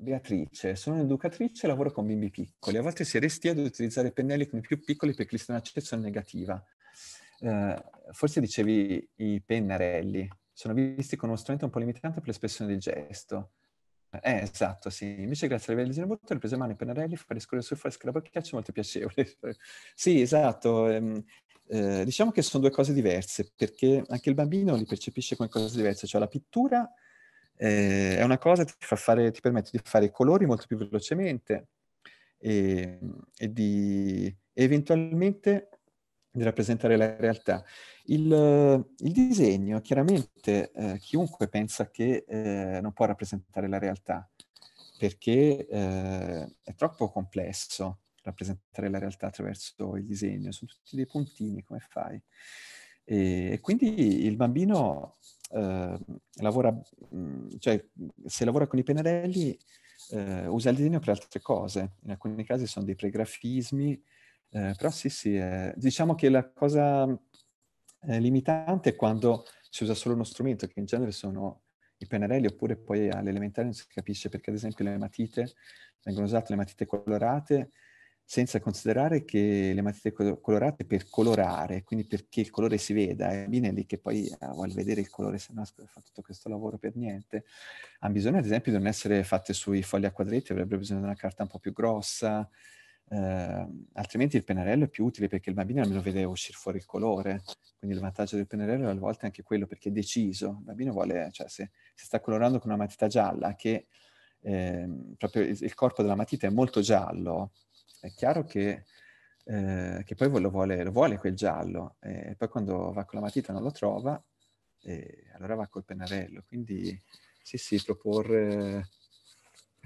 Beatrice, sono un'educatrice e lavoro con bimbi piccoli. A volte si restia ad utilizzare pennelli con i più piccoli perché c'è un'accezione negativa. Eh, forse dicevi i pennarelli, sono visti come uno strumento un po' limitante per l'espressione del gesto. Eh, esatto, sì. Invece grazie alle vele di Botta, riprese mani e pennarelli, fare scorrere sul fresco la bocchiaccia è molto piacevole. sì, esatto. Ehm, eh, diciamo che sono due cose diverse, perché anche il bambino li percepisce come cose diverse. Cioè la pittura eh, è una cosa che ti, fare, ti, permette di fare i colori molto più velocemente e, ehm, e di eventualmente di rappresentare la realtà. Il, eh, il disegno, chiaramente, eh, chiunque pensa che eh, non può rappresentare la realtà, perché eh, è troppo complesso rappresentare la realtà attraverso il disegno, sono tutti dei puntini, come fai? E, e quindi il bambino eh, lavora, mm, cioè se lavora con i pennarelli eh, usa il disegno per altre cose, in alcuni casi sono dei pregrafismi, eh, però sì, sì, eh, diciamo che la cosa eh, limitante è quando si usa solo uno strumento, che in genere sono i pennarelli, oppure poi all'elementare non si capisce perché ad esempio le matite, vengono usate le matite colorate, senza considerare che le matite colorate per colorare, quindi perché il colore si veda, è bene lì che poi ah, vuole vedere il colore, se no fa tutto questo lavoro per niente, hanno bisogno ad esempio di non essere fatte sui fogli a quadretti, avrebbero bisogno di una carta un po' più grossa, eh, altrimenti il pennarello è più utile perché il bambino almeno vede uscire fuori il colore, quindi il vantaggio del pennarello è a volte anche quello perché è deciso, il bambino vuole, cioè se, si sta colorando con una matita gialla che eh, proprio il, il, corpo della matita è molto giallo, è chiaro che, eh, che poi lo vuole, lo vuole, quel giallo e poi quando va con la matita non lo trova e allora va col pennarello, quindi sì sì, proporre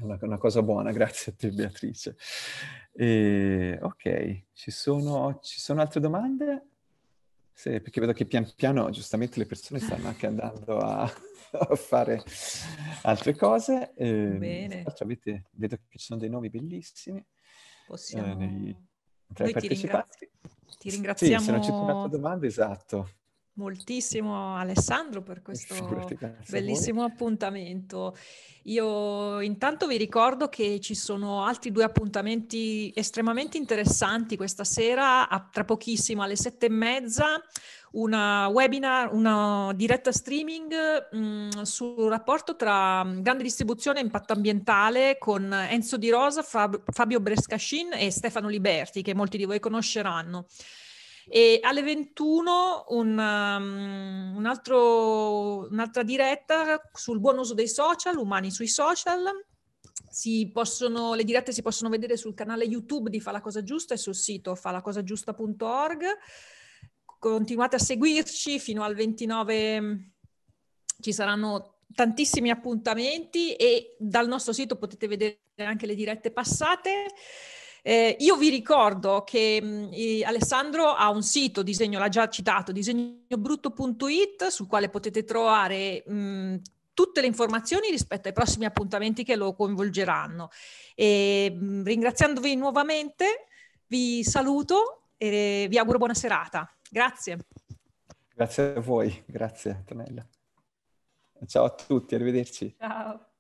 una, una, cosa buona, grazie a te Beatrice. E, ok, ci sono, ci sono altre domande? Sì, perché vedo che pian piano giustamente le persone stanno anche andando a, a fare altre cose. Eh, Bene. Avete, vedo che ci sono dei nomi bellissimi. Possiamo... Eh, nei, tra i partecipanti. Ti, ringrazi- ti ringraziamo. Sì, se non ci sono altre domande, esatto moltissimo Alessandro per questo bellissimo appuntamento. Io intanto vi ricordo che ci sono altri due appuntamenti estremamente interessanti questa sera, a, tra pochissimo alle sette e mezza, una webinar, una diretta streaming mh, mm, sul rapporto tra mm, grande distribuzione e impatto ambientale con Enzo Di Rosa, Fab- Fabio Brescascin e Stefano Liberti, che molti di voi conosceranno. E alle 21 un, um, un altro, un'altra diretta sul buon uso dei social, umani sui social. Possono, le dirette si possono vedere sul canale YouTube di Fa la Cosa Giusta e sul sito falacosagiusta.org. Continuate a seguirci fino al 29, mm, ci saranno tantissimi appuntamenti e dal nostro sito potete vedere anche le dirette passate. Eh, io vi ricordo che mh, Alessandro ha un sito, disegno, l'ha già citato, disegnobrutto.it, sul quale potete trovare mh, tutte le informazioni rispetto ai prossimi appuntamenti che lo coinvolgeranno. E, mh, ringraziandovi nuovamente, vi saluto e vi auguro buona serata. Grazie. Grazie a voi, grazie Antonella. Ciao a tutti, arrivederci. Ciao.